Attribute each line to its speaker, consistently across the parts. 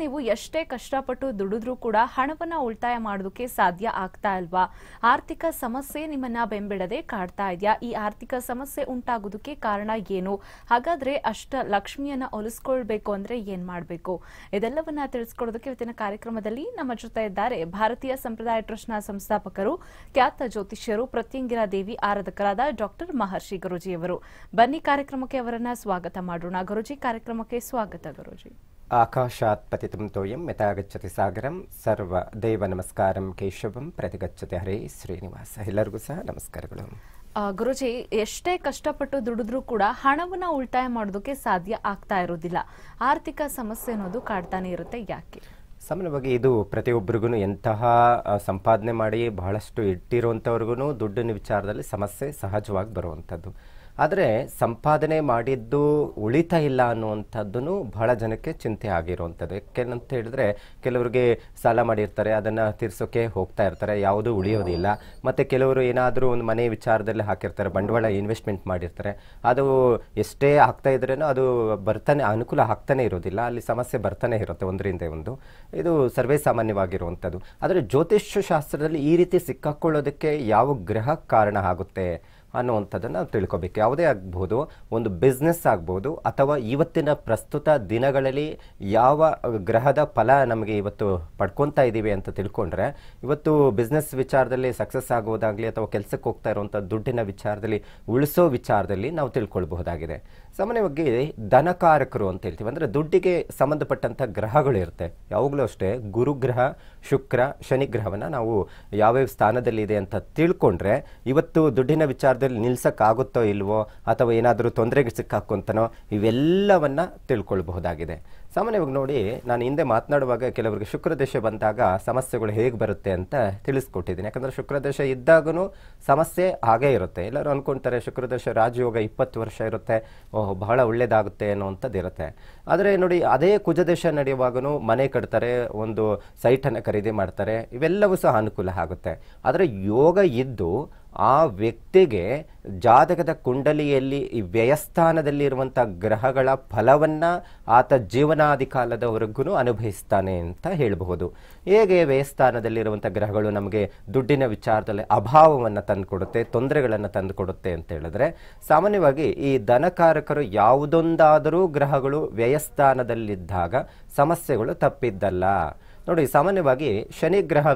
Speaker 1: ನೀವು ಎಷ್ಟೇ ಕಷ್ಟಪಟ್ಟು ದುಡಿದ್ರೂ ಕೂಡ ಹಣವನ್ನ ಉಳಿತಾಯ ಮಾಡೋದಕ್ಕೆ ಸಾಧ್ಯ ಆಗ್ತಾ ಇಲ್ವಾ ಆರ್ಥಿಕ ಸಮಸ್ಯೆ ನಿಮ್ಮನ್ನ ಬೆಂಬಿಡದೆ ಕಾಡ್ತಾ ಇದೆಯಾ ಈ ಆರ್ಥಿಕ ಸಮಸ್ಯೆ ಉಂಟಾಗೋದಕ್ಕೆ ಕಾರಣ ಏನು ಹಾಗಾದ್ರೆ ಅಷ್ಟ ಲಕ್ಷ್ಮಿಯನ್ನ ಒಲಿಸ್ಕೊಳ್ಬೇಕು ಅಂದ್ರೆ ಏನ್ ಮಾಡಬೇಕು ಇದೆಲ್ಲವನ್ನ ತಿಳಿಸ್ಕೊಡೋದಕ್ಕೆ ಇವತ್ತಿನ ಕಾರ್ಯಕ್ರಮದಲ್ಲಿ ನಮ್ಮ ಜೊತೆ ಇದ್ದಾರೆ ಭಾರತೀಯ ಸಂಪ್ರದಾಯ ಟ್ರಸ್ಟ್ನ ಸಂಸ್ಥಾಪಕರು ಖ್ಯಾತ ಜ್ಯೋತಿಷ್ಯರು ಪ್ರತ್ಯಂಗಿರಾ ದೇವಿ ಆರಾಧಕರಾದ ಡಾಕ್ಟರ್ ಮಹರ್ಷಿ ಅವರು ಬನ್ನಿ ಕಾರ್ಯಕ್ರಮಕ್ಕೆ ಅವರನ್ನ ಸ್ವಾಗತ ಮಾಡೋಣ ಗುರುಜಿ ಕಾರ್ಯಕ್ರಮಕ್ಕೆ ಸ್ವಾಗತ ಗುರುಜಿ
Speaker 2: ಆಕಾಶಾತ್ ಪತಿ ತೋಯಂ ಯಥಾಗಚ್ಚತಿ ಸಾಗರಂ ಸರ್ವ ದೇವ ನಮಸ್ಕಾರಂ ಕೇಶವಂ ಪ್ರತಿಗಚ್ಚತಿ ಹರೇ ಶ್ರೀನಿವಾಸ ಎಲ್ಲರಿಗೂ ಸಹ ನಮಸ್ಕಾರಗಳು
Speaker 1: ಗುರುಜಿ ಎಷ್ಟೇ ಕಷ್ಟಪಟ್ಟು ದುಡಿದ್ರೂ ಕೂಡ ಹಣವನ್ನು ಉಳಿತಾಯ ಮಾಡೋದಕ್ಕೆ ಸಾಧ್ಯ ಆಗ್ತಾ ಇರೋದಿಲ್ಲ ಆರ್ಥಿಕ ಸಮಸ್ಯೆ ಅನ್ನೋದು ಕಾಡ್ತಾನೆ ಇರುತ್ತೆ ಯಾಕೆ
Speaker 2: ಸಾಮಾನ್ಯವಾಗಿ ಇದು ಪ್ರತಿಯೊಬ್ಬರಿಗೂ ಎಂತಹ ಸಂಪಾದನೆ ಮಾಡಿ ಬಹಳಷ್ಟು ಇಟ್ಟಿರುವಂಥವ್ರಿಗೂ ದುಡ್ಡಿನ ವಿಚಾರದಲ್ಲಿ ಸಮಸ್ಯೆ ಸಹಜವಾಗಿ ಬರುವಂಥದ್ದು ಆದರೆ ಸಂಪಾದನೆ ಮಾಡಿದ್ದು ಉಳಿತಾ ಇಲ್ಲ ಅನ್ನುವಂಥದ್ದು ಬಹಳ ಜನಕ್ಕೆ ಚಿಂತೆ ಆಗಿರುವಂಥದ್ದು ಯಾಕೆಂತ ಹೇಳಿದ್ರೆ ಕೆಲವರಿಗೆ ಸಾಲ ಮಾಡಿರ್ತಾರೆ ಅದನ್ನು ತೀರಿಸೋಕ್ಕೆ ಹೋಗ್ತಾ ಇರ್ತಾರೆ ಯಾವುದು ಉಳಿಯೋದಿಲ್ಲ ಮತ್ತು ಕೆಲವರು ಏನಾದರೂ ಒಂದು ಮನೆ ವಿಚಾರದಲ್ಲಿ ಹಾಕಿರ್ತಾರೆ ಬಂಡವಾಳ ಇನ್ವೆಸ್ಟ್ಮೆಂಟ್ ಮಾಡಿರ್ತಾರೆ ಅದು ಎಷ್ಟೇ ಆಗ್ತಾ ಇದ್ರೂ ಅದು ಬರ್ತಾನೆ ಅನುಕೂಲ ಆಗ್ತಾನೆ ಇರೋದಿಲ್ಲ ಅಲ್ಲಿ ಸಮಸ್ಯೆ ಬರ್ತಾನೆ ಇರುತ್ತೆ ಒಂದರಿಂದ ಒಂದು ಇದು ಸರ್ವೇ ಸಾಮಾನ್ಯವಾಗಿರುವಂಥದ್ದು ಆದರೆ ಜ್ಯೋತಿಷ್ಯ ಶಾಸ್ತ್ರದಲ್ಲಿ ಈ ರೀತಿ ಸಿಕ್ಕಾಕೊಳ್ಳೋದಕ್ಕೆ ಯಾವ ಗ್ರಹ ಕಾರಣ ಆಗುತ್ತೆ ಅನ್ನುವಂಥದ್ದನ್ನು ನಾವು ತಿಳ್ಕೊಬೇಕು ಯಾವುದೇ ಆಗ್ಬೋದು ಒಂದು ಬಿಸ್ನೆಸ್ ಆಗ್ಬೋದು ಅಥವಾ ಇವತ್ತಿನ ಪ್ರಸ್ತುತ ದಿನಗಳಲ್ಲಿ ಯಾವ ಗ್ರಹದ ಫಲ ನಮಗೆ ಇವತ್ತು ಪಡ್ಕೊತಾ ಇದ್ದೀವಿ ಅಂತ ತಿಳ್ಕೊಂಡ್ರೆ ಇವತ್ತು ಬಿಸ್ನೆಸ್ ವಿಚಾರದಲ್ಲಿ ಸಕ್ಸಸ್ ಆಗೋದಾಗಲಿ ಅಥವಾ ಕೆಲಸಕ್ಕೆ ಹೋಗ್ತಾ ಇರುವಂಥ ದುಡ್ಡಿನ ವಿಚಾರದಲ್ಲಿ ಉಳಿಸೋ ವಿಚಾರದಲ್ಲಿ ನಾವು ತಿಳ್ಕೊಳ್ಬಹುದಾಗಿದೆ ಸಾಮಾನ್ಯವಾಗಿ ಧನಕಾರಕರು ಅಂತ ಹೇಳ್ತೀವಿ ಅಂದರೆ ದುಡ್ಡಿಗೆ ಸಂಬಂಧಪಟ್ಟಂಥ ಗ್ರಹಗಳು ಇರುತ್ತೆ ಯಾವಾಗಲೂ ಅಷ್ಟೇ ಗುರುಗ್ರಹ ಶುಕ್ರ ಶನಿಗ್ರಹವನ್ನು ನಾವು ಯಾವ್ಯಾವ ಸ್ಥಾನದಲ್ಲಿದೆ ಅಂತ ತಿಳ್ಕೊಂಡ್ರೆ ಇವತ್ತು ದುಡ್ಡಿನ ವಿಚಾರ ಅದ್ರಲ್ಲಿ ನಿಲ್ಸೋಕ್ಕಾಗುತ್ತೋ ಇಲ್ವೋ ಅಥವಾ ಏನಾದರೂ ತೊಂದರೆಗೆ ಸಿಕ್ಕಾಕ್ಕೊಂತನೋ ಇವೆಲ್ಲವನ್ನು ತಿಳ್ಕೊಳ್ಬಹುದಾಗಿದೆ ಸಾಮಾನ್ಯವಾಗಿ ನೋಡಿ ನಾನು ಹಿಂದೆ ಮಾತನಾಡುವಾಗ ಕೆಲವರಿಗೆ ಶುಕ್ರದೇಶ ಬಂದಾಗ ಸಮಸ್ಯೆಗಳು ಹೇಗೆ ಬರುತ್ತೆ ಅಂತ ತಿಳಿಸ್ಕೊಟ್ಟಿದ್ದೀನಿ ಯಾಕಂದರೆ ಶುಕ್ರದೇಶ ಇದ್ದಾಗೂ ಸಮಸ್ಯೆ ಹಾಗೇ ಇರುತ್ತೆ ಎಲ್ಲರೂ ಅಂದ್ಕೊಳ್ತಾರೆ ಶುಕ್ರದೇಶ ರಾಜಯೋಗ ಇಪ್ಪತ್ತು ವರ್ಷ ಇರುತ್ತೆ ಓಹೋ ಬಹಳ ಒಳ್ಳೆಯದಾಗುತ್ತೆ ಅನ್ನೋವಂಥದ್ದು ಇರುತ್ತೆ ಆದರೆ ನೋಡಿ ಅದೇ ಕುಜದೇಶ ನಡೆಯುವಾಗೂ ಮನೆ ಕಟ್ತಾರೆ ಒಂದು ಸೈಟನ್ನು ಖರೀದಿ ಮಾಡ್ತಾರೆ ಇವೆಲ್ಲವೂ ಸಹ ಅನುಕೂಲ ಆಗುತ್ತೆ ಆದರೆ ಯೋಗ ಇದ್ದು ಆ ವ್ಯಕ್ತಿಗೆ ಜಾತಕದ ಕುಂಡಲಿಯಲ್ಲಿ ಈ ವ್ಯಯಸ್ಥಾನದಲ್ಲಿರುವಂಥ ಗ್ರಹಗಳ ಫಲವನ್ನು ಆತ ಜೀವನಾದಿ ಕಾಲದವರೆಗೂ ಅನುಭವಿಸ್ತಾನೆ ಅಂತ ಹೇಳಬಹುದು ಹೇಗೆ ವ್ಯಯಸ್ಥಾನದಲ್ಲಿರುವಂಥ ಗ್ರಹಗಳು ನಮಗೆ ದುಡ್ಡಿನ ವಿಚಾರದಲ್ಲಿ ಅಭಾವವನ್ನು ತಂದುಕೊಡುತ್ತೆ ತೊಂದರೆಗಳನ್ನು ತಂದುಕೊಡುತ್ತೆ ಅಂತ ಹೇಳಿದ್ರೆ ಸಾಮಾನ್ಯವಾಗಿ ಈ ಧನಕಾರಕರು ಯಾವುದೊಂದಾದರೂ ಗ್ರಹಗಳು ವ್ಯಯಸ್ಥಾನದಲ್ಲಿದ್ದಾಗ ಸಮಸ್ಯೆಗಳು ತಪ್ಪಿದ್ದಲ್ಲ ನೋಡಿ ಸಾಮಾನ್ಯವಾಗಿ ಶನಿ ಗ್ರಹ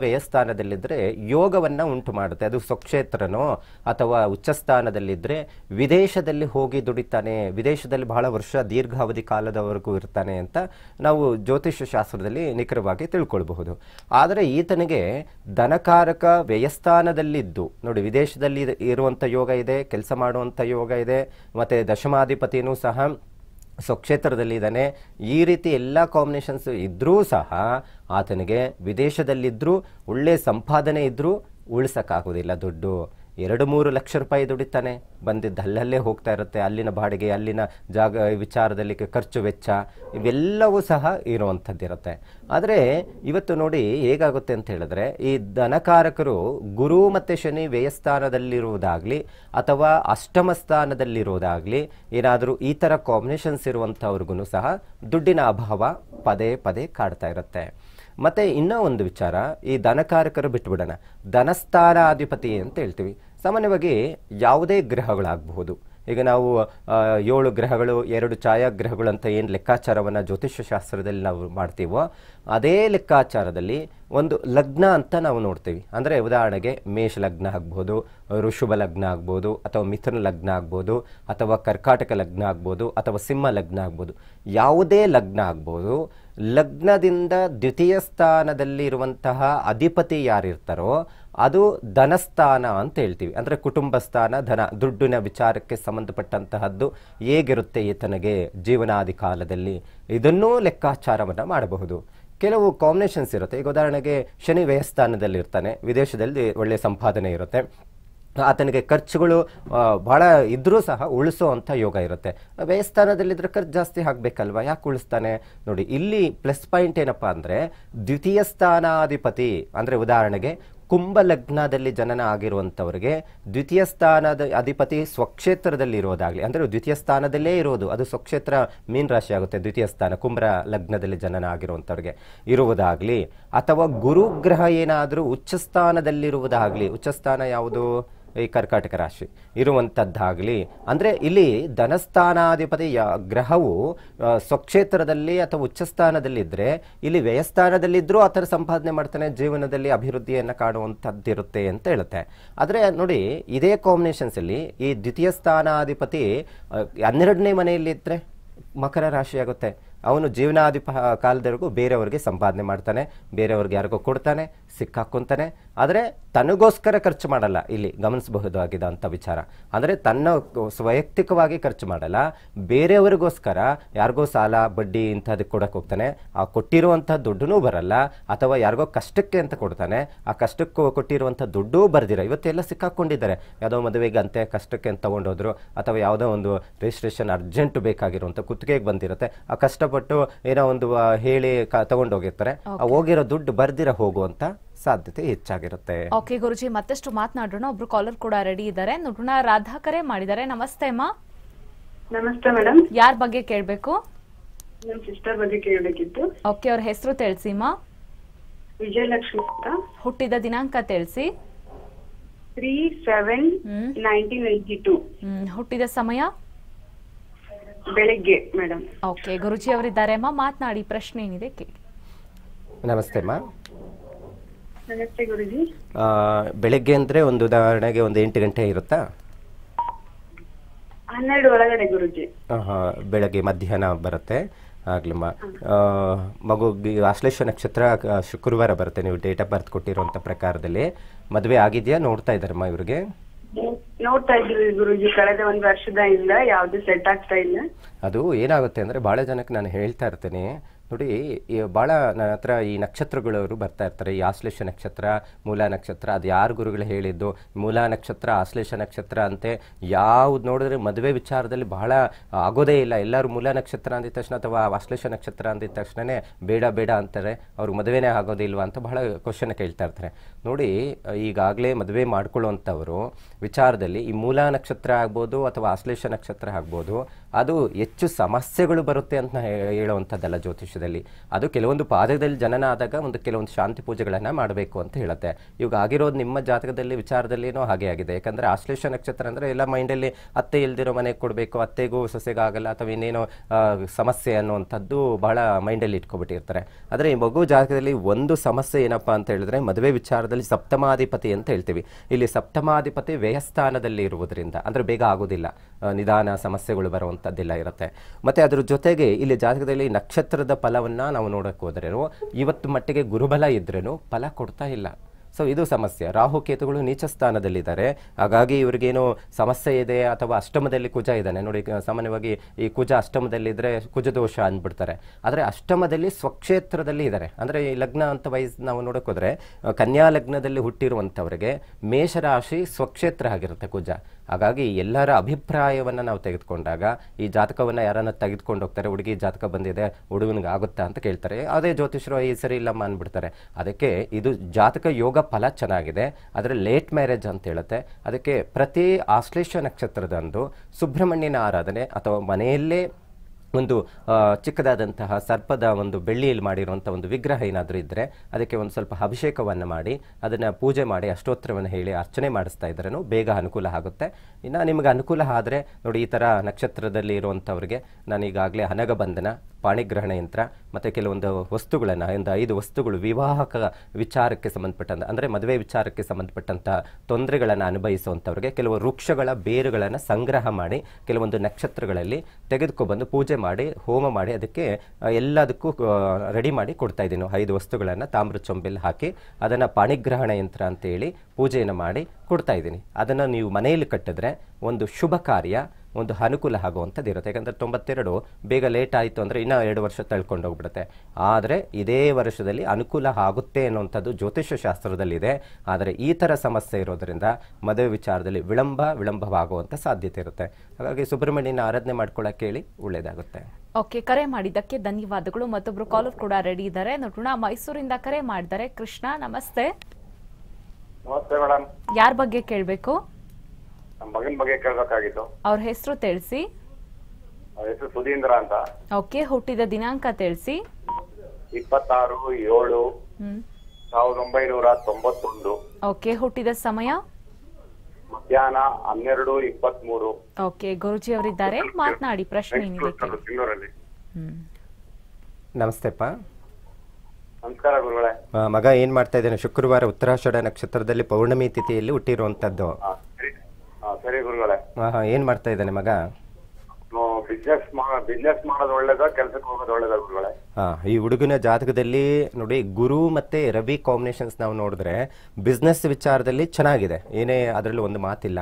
Speaker 2: ಯೋಗವನ್ನು ಉಂಟು ಮಾಡುತ್ತೆ ಅದು ಸ್ವಕ್ಷೇತ್ರನೋ ಅಥವಾ ಉಚ್ಚಸ್ಥಾನದಲ್ಲಿದ್ದರೆ ವಿದೇಶದಲ್ಲಿ ಹೋಗಿ ದುಡಿತಾನೆ ವಿದೇಶದಲ್ಲಿ ಬಹಳ ವರ್ಷ ದೀರ್ಘಾವಧಿ ಕಾಲದವರೆಗೂ ಇರ್ತಾನೆ ಅಂತ ನಾವು ಜ್ಯೋತಿಷ್ಯ ಶಾಸ್ತ್ರದಲ್ಲಿ ನಿಖರವಾಗಿ ತಿಳ್ಕೊಳ್ಬಹುದು ಆದರೆ ಈತನಿಗೆ ಧನಕಾರಕ ವ್ಯಯಸ್ಥಾನದಲ್ಲಿದ್ದು ನೋಡಿ ವಿದೇಶದಲ್ಲಿ ಇರುವಂಥ ಯೋಗ ಇದೆ ಕೆಲಸ ಮಾಡುವಂಥ ಯೋಗ ಇದೆ ಮತ್ತು ದಶಮಾಧಿಪತಿಯೂ ಸಹ ಸ್ವಕ್ಷೇತ್ರದಲ್ಲಿದ್ದಾನೆ ಈ ರೀತಿ ಎಲ್ಲ ಕಾಂಬಿನೇಷನ್ಸ್ ಇದ್ದರೂ ಸಹ ಆತನಿಗೆ ವಿದೇಶದಲ್ಲಿದ್ದರೂ ಒಳ್ಳೆಯ ಸಂಪಾದನೆ ಇದ್ದರೂ ಉಳಿಸೋಕ್ಕಾಗೋದಿಲ್ಲ ದುಡ್ಡು ಎರಡು ಮೂರು ಲಕ್ಷ ರೂಪಾಯಿ ದುಡಿತಾನೆ ಬಂದಿದ್ದ ಅಲ್ಲಲ್ಲೇ ಹೋಗ್ತಾ ಇರುತ್ತೆ ಅಲ್ಲಿನ ಬಾಡಿಗೆ ಅಲ್ಲಿನ ಜಾಗ ವಿಚಾರದಲ್ಲಿ ಖರ್ಚು ವೆಚ್ಚ ಇವೆಲ್ಲವೂ ಸಹ ಇರುವಂಥದ್ದಿರುತ್ತೆ ಆದರೆ ಇವತ್ತು ನೋಡಿ ಹೇಗಾಗುತ್ತೆ ಅಂತ ಹೇಳಿದ್ರೆ ಈ ದನಕಾರಕರು ಗುರು ಮತ್ತು ಶನಿ ವ್ಯಯಸ್ಥಾನದಲ್ಲಿರುವುದಾಗಲಿ ಅಥವಾ ಅಷ್ಟಮ ಸ್ಥಾನದಲ್ಲಿರುವುದಾಗಲಿ ಏನಾದರೂ ಈ ಥರ ಕಾಂಬಿನೇಷನ್ಸ್ ಇರುವಂಥವ್ರಿಗೂ ಸಹ ದುಡ್ಡಿನ ಅಭಾವ ಪದೇ ಪದೇ ಕಾಡ್ತಾ ಇರುತ್ತೆ ಮತ್ತು ಇನ್ನೂ ಒಂದು ವಿಚಾರ ಈ ಧನಕಾರಕರು ಬಿಟ್ಬಿಡೋಣ ಧನಸ್ಥಾನಾಧಿಪತಿ ಅಂತ ಹೇಳ್ತೀವಿ ಸಾಮಾನ್ಯವಾಗಿ ಯಾವುದೇ ಗ್ರಹಗಳಾಗಬಹುದು ಈಗ ನಾವು ಏಳು ಗ್ರಹಗಳು ಎರಡು ಛಾಯಾಗ್ರಹಗಳು ಅಂತ ಏನು ಲೆಕ್ಕಾಚಾರವನ್ನು ಜ್ಯೋತಿಷ್ಯ ಶಾಸ್ತ್ರದಲ್ಲಿ ನಾವು ಮಾಡ್ತೀವೋ ಅದೇ ಲೆಕ್ಕಾಚಾರದಲ್ಲಿ ಒಂದು ಲಗ್ನ ಅಂತ ನಾವು ನೋಡ್ತೀವಿ ಅಂದರೆ ಉದಾಹರಣೆಗೆ ಮೇಷ ಲಗ್ನ ಆಗ್ಬೋದು ಋಷುಭ ಲಗ್ನ ಆಗ್ಬೋದು ಅಥವಾ ಮಿಥುನ ಲಗ್ನ ಆಗ್ಬೋದು ಅಥವಾ ಕರ್ಕಾಟಕ ಲಗ್ನ ಆಗ್ಬೋದು ಅಥವಾ ಸಿಂಹ ಲಗ್ನ ಆಗ್ಬೋದು ಯಾವುದೇ ಲಗ್ನ ಆಗ್ಬೋದು ಲಗ್ನದಿಂದ ದ್ವಿತೀಯ ಸ್ಥಾನದಲ್ಲಿರುವಂತಹ ಅಧಿಪತಿ ಯಾರಿರ್ತಾರೋ ಅದು ಧನಸ್ಥಾನ ಅಂತ ಹೇಳ್ತೀವಿ ಅಂದರೆ ಕುಟುಂಬ ಸ್ಥಾನ ಧನ ದುಡ್ಡಿನ ವಿಚಾರಕ್ಕೆ ಸಂಬಂಧಪಟ್ಟಂತಹದ್ದು ಹೇಗಿರುತ್ತೆ ಈತನಿಗೆ ಜೀವನಾದಿ ಕಾಲದಲ್ಲಿ ಇದನ್ನೂ ಲೆಕ್ಕಾಚಾರವನ್ನು ಮಾಡಬಹುದು ಕೆಲವು ಕಾಂಬಿನೇಷನ್ಸ್ ಇರುತ್ತೆ ಈಗ ಉದಾಹರಣೆಗೆ ಶನಿ ವ್ಯಯಸ್ಥಾನದಲ್ಲಿರ್ತಾನೆ ವಿದೇಶದಲ್ಲಿ ಒಳ್ಳೆಯ ಸಂಪಾದನೆ ಇರುತ್ತೆ ಆತನಿಗೆ ಖರ್ಚುಗಳು ಭಾಳ ಇದ್ದರೂ ಸಹ ಉಳಿಸೋ ಅಂಥ ಯೋಗ ಇರುತ್ತೆ ವ್ಯಯಸ್ಥಾನದಲ್ಲಿದ್ದರೆ ಖರ್ಚು ಜಾಸ್ತಿ ಹಾಕ್ಬೇಕಲ್ವಾ ಯಾಕೆ ಉಳಿಸ್ತಾನೆ ನೋಡಿ ಇಲ್ಲಿ ಪ್ಲಸ್ ಪಾಯಿಂಟ್ ಏನಪ್ಪ ಅಂದರೆ ದ್ವಿತೀಯ ಸ್ಥಾನಾಧಿಪತಿ ಅಂದರೆ ಉದಾಹರಣೆಗೆ ಕುಂಭ ಲಗ್ನದಲ್ಲಿ ಜನನ ಆಗಿರುವಂಥವ್ರಿಗೆ ದ್ವಿತೀಯ ಸ್ಥಾನದ ಅಧಿಪತಿ ಸ್ವಕ್ಷೇತ್ರದಲ್ಲಿ ಇರೋದಾಗ್ಲಿ ಅಂದರೆ ದ್ವಿತೀಯ ಸ್ಥಾನದಲ್ಲೇ ಇರೋದು ಅದು ಸ್ವಕ್ಷೇತ್ರ ಮೀನ್ ರಾಶಿ ಆಗುತ್ತೆ ದ್ವಿತೀಯ ಸ್ಥಾನ ಕುಂಭ ಲಗ್ನದಲ್ಲಿ ಜನನ ಆಗಿರುವಂಥವ್ರಿಗೆ ಇರುವುದಾಗಲಿ ಅಥವಾ ಗುರುಗ್ರಹ ಏನಾದರೂ ಉಚ್ಚ ಸ್ಥಾನದಲ್ಲಿರುವುದಾಗಲಿ ಉಚ್ಚ ಸ್ಥಾನ ಯಾವುದು ಈ ಕರ್ಕಾಟಕ ರಾಶಿ ಇರುವಂಥದ್ದಾಗಲಿ ಅಂದರೆ ಇಲ್ಲಿ ಧನಸ್ಥಾನಾಧಿಪತಿ ಗ್ರಹವು ಸ್ವಕ್ಷೇತ್ರದಲ್ಲಿ ಅಥವಾ ಉಚ್ಚಸ್ಥಾನದಲ್ಲಿದ್ದರೆ ಇಲ್ಲಿ ವ್ಯಯಸ್ಥಾನದಲ್ಲಿದ್ದರೂ ಆ ಥರ ಸಂಪಾದನೆ ಮಾಡ್ತಾನೆ ಜೀವನದಲ್ಲಿ ಅಭಿವೃದ್ಧಿಯನ್ನು ಕಾಣುವಂಥದ್ದಿರುತ್ತೆ ಅಂತ ಹೇಳುತ್ತೆ ಆದರೆ ನೋಡಿ ಇದೇ ಕಾಂಬಿನೇಷನ್ಸಲ್ಲಿ ಈ ದ್ವಿತೀಯ ಸ್ಥಾನಾಧಿಪತಿ ಹನ್ನೆರಡನೇ ಮನೆಯಲ್ಲಿದ್ದರೆ ಮಕರ ರಾಶಿಯಾಗುತ್ತೆ ಅವನು ಜೀವನಾದಿಪ ಕಾಲದವರೆಗೂ ಬೇರೆಯವ್ರಿಗೆ ಸಂಪಾದನೆ ಮಾಡ್ತಾನೆ ಬೇರೆಯವ್ರಿಗೆ ಯಾರಿಗೋ ಕೊಡ್ತಾನೆ ಸಿಕ್ಕಾಕ್ಕೊಂತಾನೆ ಆದರೆ ತನಗೋಸ್ಕರ ಖರ್ಚು ಮಾಡಲ್ಲ ಇಲ್ಲಿ ಗಮನಿಸಬಹುದಾಗಿದೆ ಅಂತ ವಿಚಾರ ಅಂದರೆ ತನ್ನ ವೈಯಕ್ತಿಕವಾಗಿ ಖರ್ಚು ಮಾಡಲ್ಲ ಬೇರೆಯವರಿಗೋಸ್ಕರ ಯಾರಿಗೋ ಸಾಲ ಬಡ್ಡಿ ಇಂಥದ್ದು ಕೊಡಕ್ಕೆ ಹೋಗ್ತಾನೆ ಆ ಕೊಟ್ಟಿರುವಂಥ ದುಡ್ಡೂ ಬರಲ್ಲ ಅಥವಾ ಯಾರಿಗೋ ಕಷ್ಟಕ್ಕೆ ಅಂತ ಕೊಡ್ತಾನೆ ಆ ಕಷ್ಟಕ್ಕೂ ಕೊಟ್ಟಿರುವಂಥ ದುಡ್ಡೂ ಬರ್ದಿರ ಇವತ್ತೆಲ್ಲ ಸಿಕ್ಕಾಕೊಂಡಿದ್ದಾರೆ ಯಾವುದೋ ಮದುವೆಗೆ ಅಂತೆ ಕಷ್ಟಕ್ಕೆ ಅಂತ ತೊಗೊಂಡೋದ್ರು ಅಥವಾ ಯಾವುದೋ ಒಂದು ರಿಜಿಸ್ಟ್ರೇಷನ್ ಅರ್ಜೆಂಟ್ ಬೇಕಾಗಿರುವಂಥ ಕುತ್ತಿಗೆಗೆ ಬಂದಿರುತ್ತೆ ಆ ಕಷ್ಟ ಕಷ್ಟಪಟ್ಟು ಏನೋ ಒಂದು ಹೇಳಿ ಹೋಗಿರ್ತಾರೆ ಹೋಗಿರೋ ದುಡ್ಡು ಬರ್ದಿರ ಹೋಗುವಂತ ಸಾಧ್ಯತೆ ಹೆಚ್ಚಾಗಿರುತ್ತೆ
Speaker 1: ಓಕೆ ಗುರುಜಿ ಮತ್ತಷ್ಟು ಮಾತನಾಡೋಣ ಒಬ್ರು ಕಾಲರ್ ಕೂಡ ರೆಡಿ ಇದ್ದಾರೆ ನೋಡೋಣ ರಾಧಾಕರೆ ಕರೆ ಮಾಡಿದ್ದಾರೆ ನಮಸ್ತೆ ಅಮ್ಮ ನಮಸ್ತೆ ಮೇಡಮ್ ಯಾರ ಬಗ್ಗೆ ಕೇಳಬೇಕು ನಮ್ಮ ಸಿಸ್ಟರ್ ಬಗ್ಗೆ ಕೇಳಬೇಕಿತ್ತು ಓಕೆ ಅವ್ರ ಹೆಸರು ತಿಳಿಸಿ ವಿಜಯಲಕ್ಷ್ಮಿ ಹುಟ್ಟಿದ ದಿನಾಂಕ ತಿಳಿಸಿ ತ್ರೀ ಸೆವೆನ್ ನೈನ್ಟೀನ್ ಟು ಹುಟ್ಟಿದ ಸಮಯ ಬೆಳಿಗ್ಗೆ ಮೇಡಮ್ ಓಕೆ ಗುರುಜಿ ಅವರಿದ್ದಾರೆ ಅಮ್ಮ ಮಾತನಾಡಿ ಪ್ರಶ್ನೆ ಏನಿದೆ ಕೇಳಿ ನಮಸ್ತೆ ಅಮ್ಮ ನಮಸ್ತೆ ಗುರುಜಿ
Speaker 2: ಬೆಳಗ್ಗೆ ಅಂದ್ರೆ ಒಂದು ಉದಾಹರಣೆಗೆ ಒಂದು ಎಂಟು ಗಂಟೆ ಇರುತ್ತಾ
Speaker 1: ಹನ್ನೆರಡು ಒಳಗಡೆ ಗುರುಜಿ
Speaker 2: ಆಹಾ, ಬೆಳಗ್ಗೆ ಮಧ್ಯಾಹ್ನ ಬರುತ್ತೆ ಆಗ್ಲಮ್ಮ ಮಗು ಆಶ್ಲೇಷ ನಕ್ಷತ್ರ ಶುಕ್ರವಾರ ಬರುತ್ತೆ ನೀವು ಡೇಟ್ ಆಫ್ ಬರ್ತ್ ಕೊಟ್ಟಿರುವಂತ ಪ್ರಕಾರದಲ್ಲಿ ಮದುವೆ ಆಗಿದೆಯಾ ನೋಡ್ತಾ ಇದ್ದಾರಮ್ಮ ಇವ್ರಿಗೆ
Speaker 1: ನೋಡ್ತಾ ಇದ್ವಿ ಗುರುಜಿ ಕಳೆದ ಒಂದು ವರ್ಷದಿಂದ ಯಾವ್ದು ಸೆಟ್ ಆಗ್ತಾ ಇಲ್ಲ
Speaker 2: ಅದು ಏನಾಗುತ್ತೆ ಅಂದ್ರೆ ಬಹಳ ಜನಕ್ಕೆ ನಾನು ಹೇಳ್ತಾ ಇರ್ತೇನೆ ನೋಡಿ ಭಾಳ ನನ್ನ ಹತ್ರ ಈ ನಕ್ಷತ್ರಗಳವರು ಬರ್ತಾ ಇರ್ತಾರೆ ಈ ಆಶ್ಲೇಷ ನಕ್ಷತ್ರ ಮೂಲ ನಕ್ಷತ್ರ ಅದು ಯಾರು ಗುರುಗಳು ಹೇಳಿದ್ದು ಮೂಲ ನಕ್ಷತ್ರ ಆಶ್ಲೇಷ ನಕ್ಷತ್ರ ಅಂತೆ ಯಾವ್ದು ನೋಡಿದ್ರೆ ಮದುವೆ ವಿಚಾರದಲ್ಲಿ ಬಹಳ ಆಗೋದೇ ಇಲ್ಲ ಎಲ್ಲರೂ ಮೂಲ ನಕ್ಷತ್ರ ಅಂದಿದ ತಕ್ಷಣ ಅಥವಾ ಆಶ್ಲೇಷ ನಕ್ಷತ್ರ ಅಂದಿದ ತಕ್ಷಣವೇ ಬೇಡ ಬೇಡ ಅಂತಾರೆ ಅವ್ರಿಗೆ ಮದುವೆನೇ ಆಗೋದಿಲ್ಲವಾ ಅಂತ ಬಹಳ ಕ್ವಶನ್ ಕೇಳ್ತಾ ಇರ್ತಾರೆ ನೋಡಿ ಈಗಾಗಲೇ ಮದುವೆ ಮಾಡ್ಕೊಳ್ಳುವಂಥವರು ವಿಚಾರದಲ್ಲಿ ಈ ಮೂಲ ನಕ್ಷತ್ರ ಆಗ್ಬೋದು ಅಥವಾ ಆಶ್ಲೇಷ ನಕ್ಷತ್ರ ಆಗ್ಬೋದು ಅದು ಹೆಚ್ಚು ಸಮಸ್ಯೆಗಳು ಬರುತ್ತೆ ಅಂತ ಹೇಳುವಂಥದ್ದಲ್ಲ ಜ್ಯೋತಿಷ್ಯದಲ್ಲಿ ಅದು ಕೆಲವೊಂದು ಪಾದದಲ್ಲಿ ಜನನ ಆದಾಗ ಒಂದು ಕೆಲವೊಂದು ಶಾಂತಿ ಪೂಜೆಗಳನ್ನು ಮಾಡಬೇಕು ಅಂತ ಹೇಳುತ್ತೆ ಇವಾಗ ಆಗಿರೋದು ನಿಮ್ಮ ಜಾತಕದಲ್ಲಿ ವಿಚಾರದಲ್ಲಿನೂ ಹಾಗೆ ಆಗಿದೆ ಯಾಕಂದರೆ ಆಶ್ಲೇಷ ನಕ್ಷತ್ರ ಅಂದರೆ ಎಲ್ಲ ಮೈಂಡಲ್ಲಿ ಅತ್ತೆ ಇಲ್ದಿರೋ ಮನೆಗೆ ಕೊಡಬೇಕು ಅತ್ತೆಗೂ ಸೊಸೆಗಾಗಲ್ಲ ಅಥವಾ ಇನ್ನೇನೋ ಸಮಸ್ಯೆ ಅನ್ನುವಂಥದ್ದು ಬಹಳ ಮೈಂಡಲ್ಲಿ ಇಟ್ಕೊಬಿಟ್ಟಿರ್ತಾರೆ ಆದರೆ ಈ ಮಗು ಜಾತಕದಲ್ಲಿ ಒಂದು ಸಮಸ್ಯೆ ಏನಪ್ಪ ಅಂತ ಹೇಳಿದ್ರೆ ಮದುವೆ ವಿಚಾರದಲ್ಲಿ ಸಪ್ತಮಾಧಿಪತಿ ಅಂತ ಹೇಳ್ತೀವಿ ಇಲ್ಲಿ ಸಪ್ತಮಾಧಿಪತಿ ವ್ಯಯಸ್ಥಾನದಲ್ಲಿ ಇರುವುದರಿಂದ ಅಂದರೆ ಬೇಗ ಆಗೋದಿಲ್ಲ ನಿಧಾನ ಸಮಸ್ಯೆಗಳು ಬರುವಂಥದ್ದೆಲ್ಲ ಇರುತ್ತೆ ಮತ್ತು ಅದರ ಜೊತೆಗೆ ಇಲ್ಲಿ ಜಾತಕದಲ್ಲಿ ನಕ್ಷತ್ರದ ಫಲವನ್ನು ನಾವು ನೋಡೋಕ್ಕೆ ಇವತ್ತು ಮಟ್ಟಿಗೆ ಗುರುಬಲ ಇದ್ರೂ ಫಲ ಕೊಡ್ತಾ ಇಲ್ಲ ಸೊ ಇದು ಸಮಸ್ಯೆ ರಾಹುಕೇತುಗಳು ನೀಚ ಸ್ಥಾನದಲ್ಲಿದ್ದಾರೆ ಹಾಗಾಗಿ ಇವ್ರಿಗೇನು ಸಮಸ್ಯೆ ಇದೆ ಅಥವಾ ಅಷ್ಟಮದಲ್ಲಿ ಕುಜ ಇದ್ದಾನೆ ನೋಡಿ ಸಾಮಾನ್ಯವಾಗಿ ಈ ಕುಜ ಕುಜ ಕುಜದೋಷ ಅಂದ್ಬಿಡ್ತಾರೆ ಆದರೆ ಅಷ್ಟಮದಲ್ಲಿ ಸ್ವಕ್ಷೇತ್ರದಲ್ಲಿ ಇದ್ದಾರೆ ಅಂದರೆ ಈ ಲಗ್ನ ಅಂತ ವಯಸ್ಸು ನಾವು ನೋಡೋಕೋದ್ರೆ ಕನ್ಯಾ ಲಗ್ನದಲ್ಲಿ ಹುಟ್ಟಿರುವಂಥವ್ರಿಗೆ ಮೇಷರಾಶಿ ಸ್ವಕ್ಷೇತ್ರ ಆಗಿರುತ್ತೆ ಕುಜ ಹಾಗಾಗಿ ಎಲ್ಲರ ಅಭಿಪ್ರಾಯವನ್ನು ನಾವು ತೆಗೆದುಕೊಂಡಾಗ ಈ ಜಾತಕವನ್ನು ಯಾರನ್ನ ತೆಗೆದುಕೊಂಡು ಹೋಗ್ತಾರೆ ಹುಡುಗಿ ಜಾತಕ ಬಂದಿದೆ ಹುಡುಗನಿಗೆ ಆಗುತ್ತಾ ಅಂತ ಕೇಳ್ತಾರೆ ಅದೇ ಜ್ಯೋತಿಷರು ಈ ಸರಿ ಇಲ್ಲಮ್ಮ ಅಂದ್ಬಿಡ್ತಾರೆ ಅದಕ್ಕೆ ಇದು ಜಾತಕ ಯೋಗ ಫಲ ಚೆನ್ನಾಗಿದೆ ಆದರೆ ಲೇಟ್ ಮ್ಯಾರೇಜ್ ಅಂತ ಹೇಳುತ್ತೆ ಅದಕ್ಕೆ ಪ್ರತಿ ಆಶ್ಲೇಷ ನಕ್ಷತ್ರದಂದು ಸುಬ್ರಹ್ಮಣ್ಯನ ಆರಾಧನೆ ಅಥವಾ ಮನೆಯಲ್ಲೇ ಒಂದು ಚಿಕ್ಕದಾದಂತಹ ಸರ್ಪದ ಒಂದು ಬೆಳ್ಳಿಯಲ್ಲಿ ಮಾಡಿರುವಂಥ ಒಂದು ವಿಗ್ರಹ ಏನಾದರೂ ಇದ್ದರೆ ಅದಕ್ಕೆ ಒಂದು ಸ್ವಲ್ಪ ಅಭಿಷೇಕವನ್ನು ಮಾಡಿ ಅದನ್ನು ಪೂಜೆ ಮಾಡಿ ಅಷ್ಟೋತ್ತರವನ್ನು ಹೇಳಿ ಅರ್ಚನೆ ಮಾಡಿಸ್ತಾ ಇದ್ರೂ ಬೇಗ ಅನುಕೂಲ ಆಗುತ್ತೆ ಇನ್ನು ನಿಮಗೆ ಅನುಕೂಲ ಆದರೆ ನೋಡಿ ಈ ಥರ ನಕ್ಷತ್ರದಲ್ಲಿ ಇರುವಂಥವ್ರಿಗೆ ನಾನೀಗಾಗಲೇ ಅನಗಬಂಧನ ಪಾಣಿಗ್ರಹಣ ಯಂತ್ರ ಮತ್ತು ಕೆಲವೊಂದು ವಸ್ತುಗಳನ್ನು ಒಂದು ಐದು ವಸ್ತುಗಳು ವಿವಾಹಕ ವಿಚಾರಕ್ಕೆ ಸಂಬಂಧಪಟ್ಟಂಥ ಅಂದರೆ ಮದುವೆ ವಿಚಾರಕ್ಕೆ ಸಂಬಂಧಪಟ್ಟಂಥ ತೊಂದರೆಗಳನ್ನು ಅನುಭವಿಸುವಂಥವ್ರಿಗೆ ಕೆಲವು ವೃಕ್ಷಗಳ ಬೇರುಗಳನ್ನು ಸಂಗ್ರಹ ಮಾಡಿ ಕೆಲವೊಂದು ನಕ್ಷತ್ರಗಳಲ್ಲಿ ಬಂದು ಪೂಜೆ ಮಾಡಿ ಹೋಮ ಮಾಡಿ ಅದಕ್ಕೆ ಎಲ್ಲದಕ್ಕೂ ರೆಡಿ ಮಾಡಿ ಕೊಡ್ತಾ ಇದ್ದೀನಿ ಐದು ವಸ್ತುಗಳನ್ನು ತಾಮ್ರ ಚೊಂಬೆಲ್ ಹಾಕಿ ಅದನ್ನು ಪಾಣಿಗ್ರಹಣ ಯಂತ್ರ ಅಂತೇಳಿ ಪೂಜೆಯನ್ನು ಮಾಡಿ ಕೊಡ್ತಾ ಇದ್ದೀನಿ ಅದನ್ನು ನೀವು ಮನೆಯಲ್ಲಿ ಕಟ್ಟಿದ್ರೆ ಒಂದು ಶುಭ ಕಾರ್ಯ ಒಂದು ಅನುಕೂಲ ಆಗುವಂಥದ್ದು ಇರುತ್ತೆ ಯಾಕಂದರೆ ತೊಂಬತ್ತೆರಡು ಬೇಗ ಲೇಟ್ ಆಯಿತು ಅಂದರೆ ಇನ್ನೂ ಎರಡು ವರ್ಷ ತಳ್ಕೊಂಡು ಹೋಗ್ಬಿಡುತ್ತೆ ಆದರೆ ಇದೇ ವರ್ಷದಲ್ಲಿ ಅನುಕೂಲ ಆಗುತ್ತೆ ಅನ್ನುವಂಥದ್ದು ಜ್ಯೋತಿಷ್ಯ ಶಾಸ್ತ್ರದಲ್ಲಿದೆ ಆದರೆ ಈ ಥರ ಸಮಸ್ಯೆ ಇರೋದರಿಂದ ಮದುವೆ ವಿಚಾರದಲ್ಲಿ ವಿಳಂಬ ವಿಳಂಬವಾಗುವಂಥ ಸಾಧ್ಯತೆ ಇರುತ್ತೆ ಹಾಗಾಗಿ ಸುಬ್ರಹ್ಮಣ್ಯನ ಆರಾಧನೆ ಮಾಡ್ಕೊಳ್ಳೋ ಹೇಳಿ ಒಳ್ಳೆಯದಾಗುತ್ತೆ
Speaker 1: ಓಕೆ ಕರೆ ಮಾಡಿದ್ದಕ್ಕೆ ಧನ್ಯವಾದಗಳು ಮತ್ತೊಬ್ಬರು ಕಾಲರ್ ಕೂಡ ರೆಡಿ ಇದ್ದಾರೆ ನೋಡೋಣ ಮೈಸೂರಿಂದ ಕರೆ ಮಾಡಿದ್ದಾರೆ ಕೃಷ್ಣ ನಮಸ್ತೆ ನಮಸ್ತೆ ಯಾರ ಬಗ್ಗೆ ಕೇಳಬೇಕು ಬಗ್ಗೆ ಕೇಳಬೇಕಾಗಿತ್ತು ಅವ್ರ ಹೆಸರು ತಿಳಿಸಿ ಹೆಸರು ಸುಧೀಂದ್ರ ಅಂತ ಓಕೆ ಹುಟ್ಟಿದ ದಿನಾಂಕ ತಿಳಿಸಿ ಇಪ್ಪತ್ತಾರು ಏಳು ಸಾವಿರದ ಒಂಬೈನೂರ ತೊಂಬತ್ತೊಂದು ಓಕೆ ಹುಟ್ಟಿದ ಸಮಯ ಮಧ್ಯಾಹ್ನ ಹನ್ನೆರಡು ಇಪ್ಪತ್ತ್ ಮೂರು ಓಕೆ ಗುರುಜಿ ಅವರಿದ್ದಾರೆ ಮಾತನಾಡಿ ಪ್ರಶ್ನೆ ಏನಿದೆ ನಮಸ್ತೆಪ್ಪ ನಮಸ್ಕಾರ ಗುರುಗಳೇ
Speaker 2: ಮಗ ಏನ್ ಮಾಡ್ತಾ ಇದ್ದಾನೆ ಶುಕ್ರವಾರ ಉತ್ತರಾಷಾಢ ನಕ್ಷತ್ರದಲ್ಲಿ ಪೌರ್ಣಮಿ ತಿಥಿಯಲ್ಲಿ ಹುಟ್ಟಿರುವಂತದ್ದು ಸರಿ ಗುರುಗಳೇ ಏನ್ ಮಾಡ್ತಾ ಇದ್ದಾನೆ ಮಗ
Speaker 1: ಬಿಸ್ನೆಸ್ ಬಿಸ್ನೆಸ್ ಮಾಡೋದು ಒಳ್ಳೇದ ಕೆಲಸಕ್ಕೆ ಹೋಗೋದು ಒಳ್ಳೇದ ಗುರುಗಳೇ
Speaker 2: ಹಾ ಈ ಹುಡುಗನ ಜಾತಕದಲ್ಲಿ ನೋಡಿ ಗುರು ಮತ್ತೆ ರವಿ ಕಾಂಬಿನೇಷನ್ಸ್ ನಾವು ನೋಡಿದ್ರೆ ಬಿಸ್ನೆಸ್ ವಿಚಾರದಲ್ಲಿ ಚೆನ್ನಾಗಿದೆ ಏನೇ ಅದರಲ್ಲಿ ಒಂದು ಮಾತಿಲ್ಲ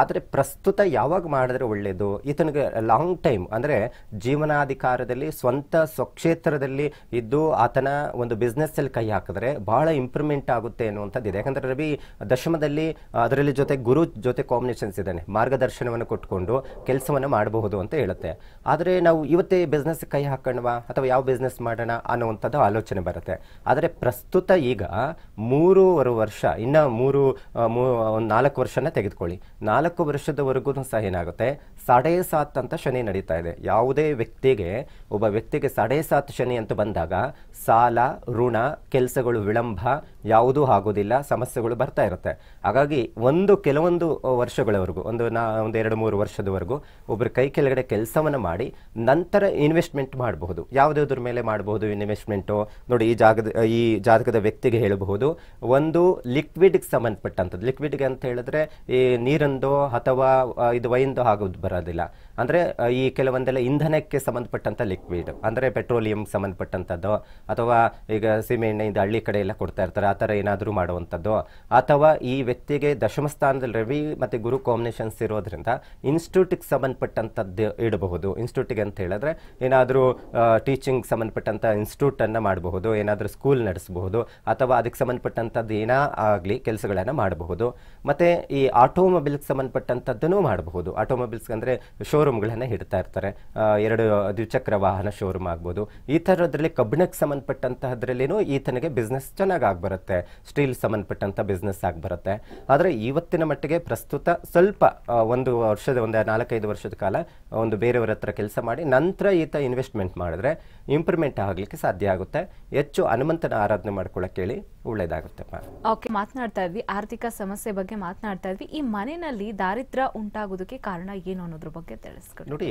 Speaker 2: ಆದರೆ ಪ್ರಸ್ತುತ ಯಾವಾಗ ಮಾಡಿದ್ರೆ ಒಳ್ಳೆಯದು ಈತನಿಗೆ ಲಾಂಗ್ ಟೈಮ್ ಅಂದರೆ ಜೀವನಾಧಿಕಾರದಲ್ಲಿ ಸ್ವಂತ ಸ್ವಕ್ಷೇತ್ರದಲ್ಲಿ ಇದ್ದು ಆತನ ಒಂದು ಬಿಸ್ನೆಸ್ಸಲ್ಲಿ ಕೈ ಹಾಕಿದ್ರೆ ಭಾಳ ಇಂಪ್ರೂವ್ಮೆಂಟ್ ಆಗುತ್ತೆ ಅನ್ನುವಂಥದ್ದು ಇದೆ ಯಾಕಂದರೆ ರವಿ ದಶಮದಲ್ಲಿ ಅದರಲ್ಲಿ ಜೊತೆ ಗುರು ಜೊತೆ ಕಾಂಬಿನೇಷನ್ಸ್ ಇದ್ದಾನೆ ಮಾರ್ಗದರ್ಶನವನ್ನು ಕೊಟ್ಕೊಂಡು ಕೆಲಸವನ್ನು ಮಾಡಬಹುದು ಅಂತ ಹೇಳುತ್ತೆ ಆದರೆ ನಾವು ಇವತ್ತೇ ಬಿಸ್ನೆಸ್ ಕೈ ಹಾಕೋಣವಾ ಅಥವಾ ಯಾವ ಬಿಸ್ನೆಸ್ ಮಾಡೋಣ ಅನ್ನುವಂಥದ್ದು ಆಲೋಚನೆ ಬರುತ್ತೆ ಆದರೆ ಪ್ರಸ್ತುತ ಈಗ ಮೂರೂವರೆ ವರ್ಷ ಇನ್ನು ಮೂರು ಒಂದು ನಾಲ್ಕು ವರ್ಷನ ತೆಗೆದುಕೊಳ್ಳಿ ನಾಲ್ಕು ನಾಲ್ಕು ವರ್ಷದವರೆಗೂ ಸಹ ಏನಾಗುತ್ತೆ ಸಾಡೆ ಸಾತ್ ಅಂತ ಶನಿ ನಡೀತಾ ಇದೆ ಯಾವುದೇ ವ್ಯಕ್ತಿಗೆ ಒಬ್ಬ ವ್ಯಕ್ತಿಗೆ ಸಾಡೆ ಸಾತ್ ಶನಿ ಅಂತ ಬಂದಾಗ ಸಾಲ ಋಣ ಕೆಲಸಗಳು ವಿಳಂಬ ಯಾವುದೂ ಆಗೋದಿಲ್ಲ ಸಮಸ್ಯೆಗಳು ಬರ್ತಾ ಇರುತ್ತೆ ಹಾಗಾಗಿ ಒಂದು ಕೆಲವೊಂದು ವರ್ಷಗಳವರೆಗೂ ಒಂದು ನಾ ಒಂದು ಎರಡು ಮೂರು ವರ್ಷದವರೆಗೂ ಒಬ್ಬರು ಕೈ ಕೆಳಗಡೆ ಕೆಲಸವನ್ನು ಮಾಡಿ ನಂತರ ಇನ್ವೆಸ್ಟ್ಮೆಂಟ್ ಮಾಡಬಹುದು ಯಾವುದ್ರ ಮೇಲೆ ಮಾಡಬಹುದು ಇನ್ವೆಸ್ಟ್ಮೆಂಟು ನೋಡಿ ಈ ಜಾಗದ ಈ ಜಾತಕದ ವ್ಯಕ್ತಿಗೆ ಹೇಳಬಹುದು ಒಂದು ಲಿಕ್ವಿಡ್ಗೆ ಸಂಬಂಧಪಟ್ಟಂಥದ್ದು ಲಿಕ್ವಿಡ್ಗೆ ಅಂತ ಹೇಳಿದ್ರೆ ಈ ನೀರಂದು ಅಥವಾ ಇದು ವೈನ್ದು ಹಾಗು ಬರೋದಿಲ್ಲ ಅಂದರೆ ಈ ಕೆಲವೊಂದೆಲ್ಲ ಇಂಧನಕ್ಕೆ ಸಂಬಂಧಪಟ್ಟಂಥ ಲಿಕ್ವಿಡ್ ಅಂದರೆ ಪೆಟ್ರೋಲಿಯಂ ಸಂಬಂಧಪಟ್ಟಂಥದ್ದು ಅಥವಾ ಈಗ ಸೀಮೆಎಣ್ಣೆಯಿಂದ ಹಳ್ಳಿ ಕಡೆ ಎಲ್ಲ ಕೊಡ್ತಾ ಇರ್ತಾರೆ ಆ ಥರ ಏನಾದರೂ ಮಾಡುವಂಥದ್ದು ಅಥವಾ ಈ ವ್ಯಕ್ತಿಗೆ ದಶಮ ಸ್ಥಾನದಲ್ಲಿ ರವಿ ಮತ್ತು ಗುರು ಕಾಂಬಿನೇಷನ್ಸ್ ಇರೋದ್ರಿಂದ ಇನ್ಸ್ಟಿಟ್ಯೂಟಿಗೆ ಸಂಬಂಧಪಟ್ಟಂಥದ್ದು ಇಡಬಹುದು ಇನ್ಸ್ಟಿಟ್ಯೂಟಿಗೆ ಅಂತ ಹೇಳಿದ್ರೆ ಏನಾದರೂ ಟೀಚಿಂಗ್ ಸಂಬಂಧಪಟ್ಟಂಥ ಇನ್ಸ್ಟಿಟ್ಯೂಟನ್ನು ಮಾಡಬಹುದು ಏನಾದರೂ ಸ್ಕೂಲ್ ನಡೆಸಬಹುದು ಅಥವಾ ಅದಕ್ಕೆ ಸಂಬಂಧಪಟ್ಟಂಥದ್ದು ಏನೇ ಆಗಲಿ ಕೆಲಸಗಳನ್ನು ಮಾಡಬಹುದು ಮತ್ತು ಈ ಆಟೋಮೊಬೈಲ್ಗೆ ಸಂಬಂಧ ಸಂಬಂಧಪಟ್ಟಂಥದ್ದನ್ನು ಮಾಡಬಹುದು ಆಟೋಮೊಬೈಲ್ಸ್ ಅಂದರೆ ಶೋರೂಮ್ಗಳನ್ನು ಹಿಡ್ತಾ ಇರ್ತಾರೆ ಎರಡು ದ್ವಿಚಕ್ರ ವಾಹನ ಶೋರೂಮ್ ಆಗ್ಬೋದು ಈ ಥರದ್ರಲ್ಲಿ ಕಬ್ಬಿಣಕ್ಕೆ ಸಂಬಂಧಪಟ್ಟಂತಹದ್ರಲ್ಲಿನೂ ಈತನಿಗೆ ಬಿಸ್ನೆಸ್ ಚೆನ್ನಾಗಿ ಆಗಿಬರುತ್ತೆ ಸ್ಟೀಲ್ ಸಂಬಂಧಪಟ್ಟಂಥ ಬಿಸ್ನೆಸ್ ಆಗಿಬರುತ್ತೆ ಆದರೆ ಇವತ್ತಿನ ಮಟ್ಟಿಗೆ ಪ್ರಸ್ತುತ ಸ್ವಲ್ಪ ಒಂದು ವರ್ಷದ ಒಂದು ನಾಲ್ಕೈದು ವರ್ಷದ ಕಾಲ ಒಂದು ಬೇರೆಯವರ ಹತ್ರ ಕೆಲಸ ಮಾಡಿ ನಂತರ ಈತ ಇನ್ವೆಸ್ಟ್ಮೆಂಟ್ ಮಾಡಿದ್ರೆ ಇಂಪ್ರೂವ್ಮೆಂಟ್ ಆಗಲಿಕ್ಕೆ ಸಾಧ್ಯ ಆಗುತ್ತೆ ಹೆಚ್ಚು ಹನುಮಂತನ ಆರಾಧನೆ ಮಾಡ್ಕೊಳ್ಳೋಕೆ ಹೇಳಿ ಒಳ್ಳೇದಾಗುತ್ತೆ
Speaker 1: ಓಕೆ ಮಾತನಾಡ್ತಾ ಇದ್ವಿ ಆರ್ಥಿಕ ಸಮಸ್ಯೆ ಬಗ್ಗೆ ಮಾತನಾಡ್ತಾ ಇದ್ವಿ ಈ ಮನೆಯಲ್ಲಿ ದಾರಿದ್ರ್ಯ ಉಂಟಾಗೋದಕ್ಕೆ ಕಾರಣ ಏನು ಅನ್ನೋದ್ರ ಬಗ್ಗೆ ತಿಳಿಸ್ಕೊಂಡು ನೋಡಿ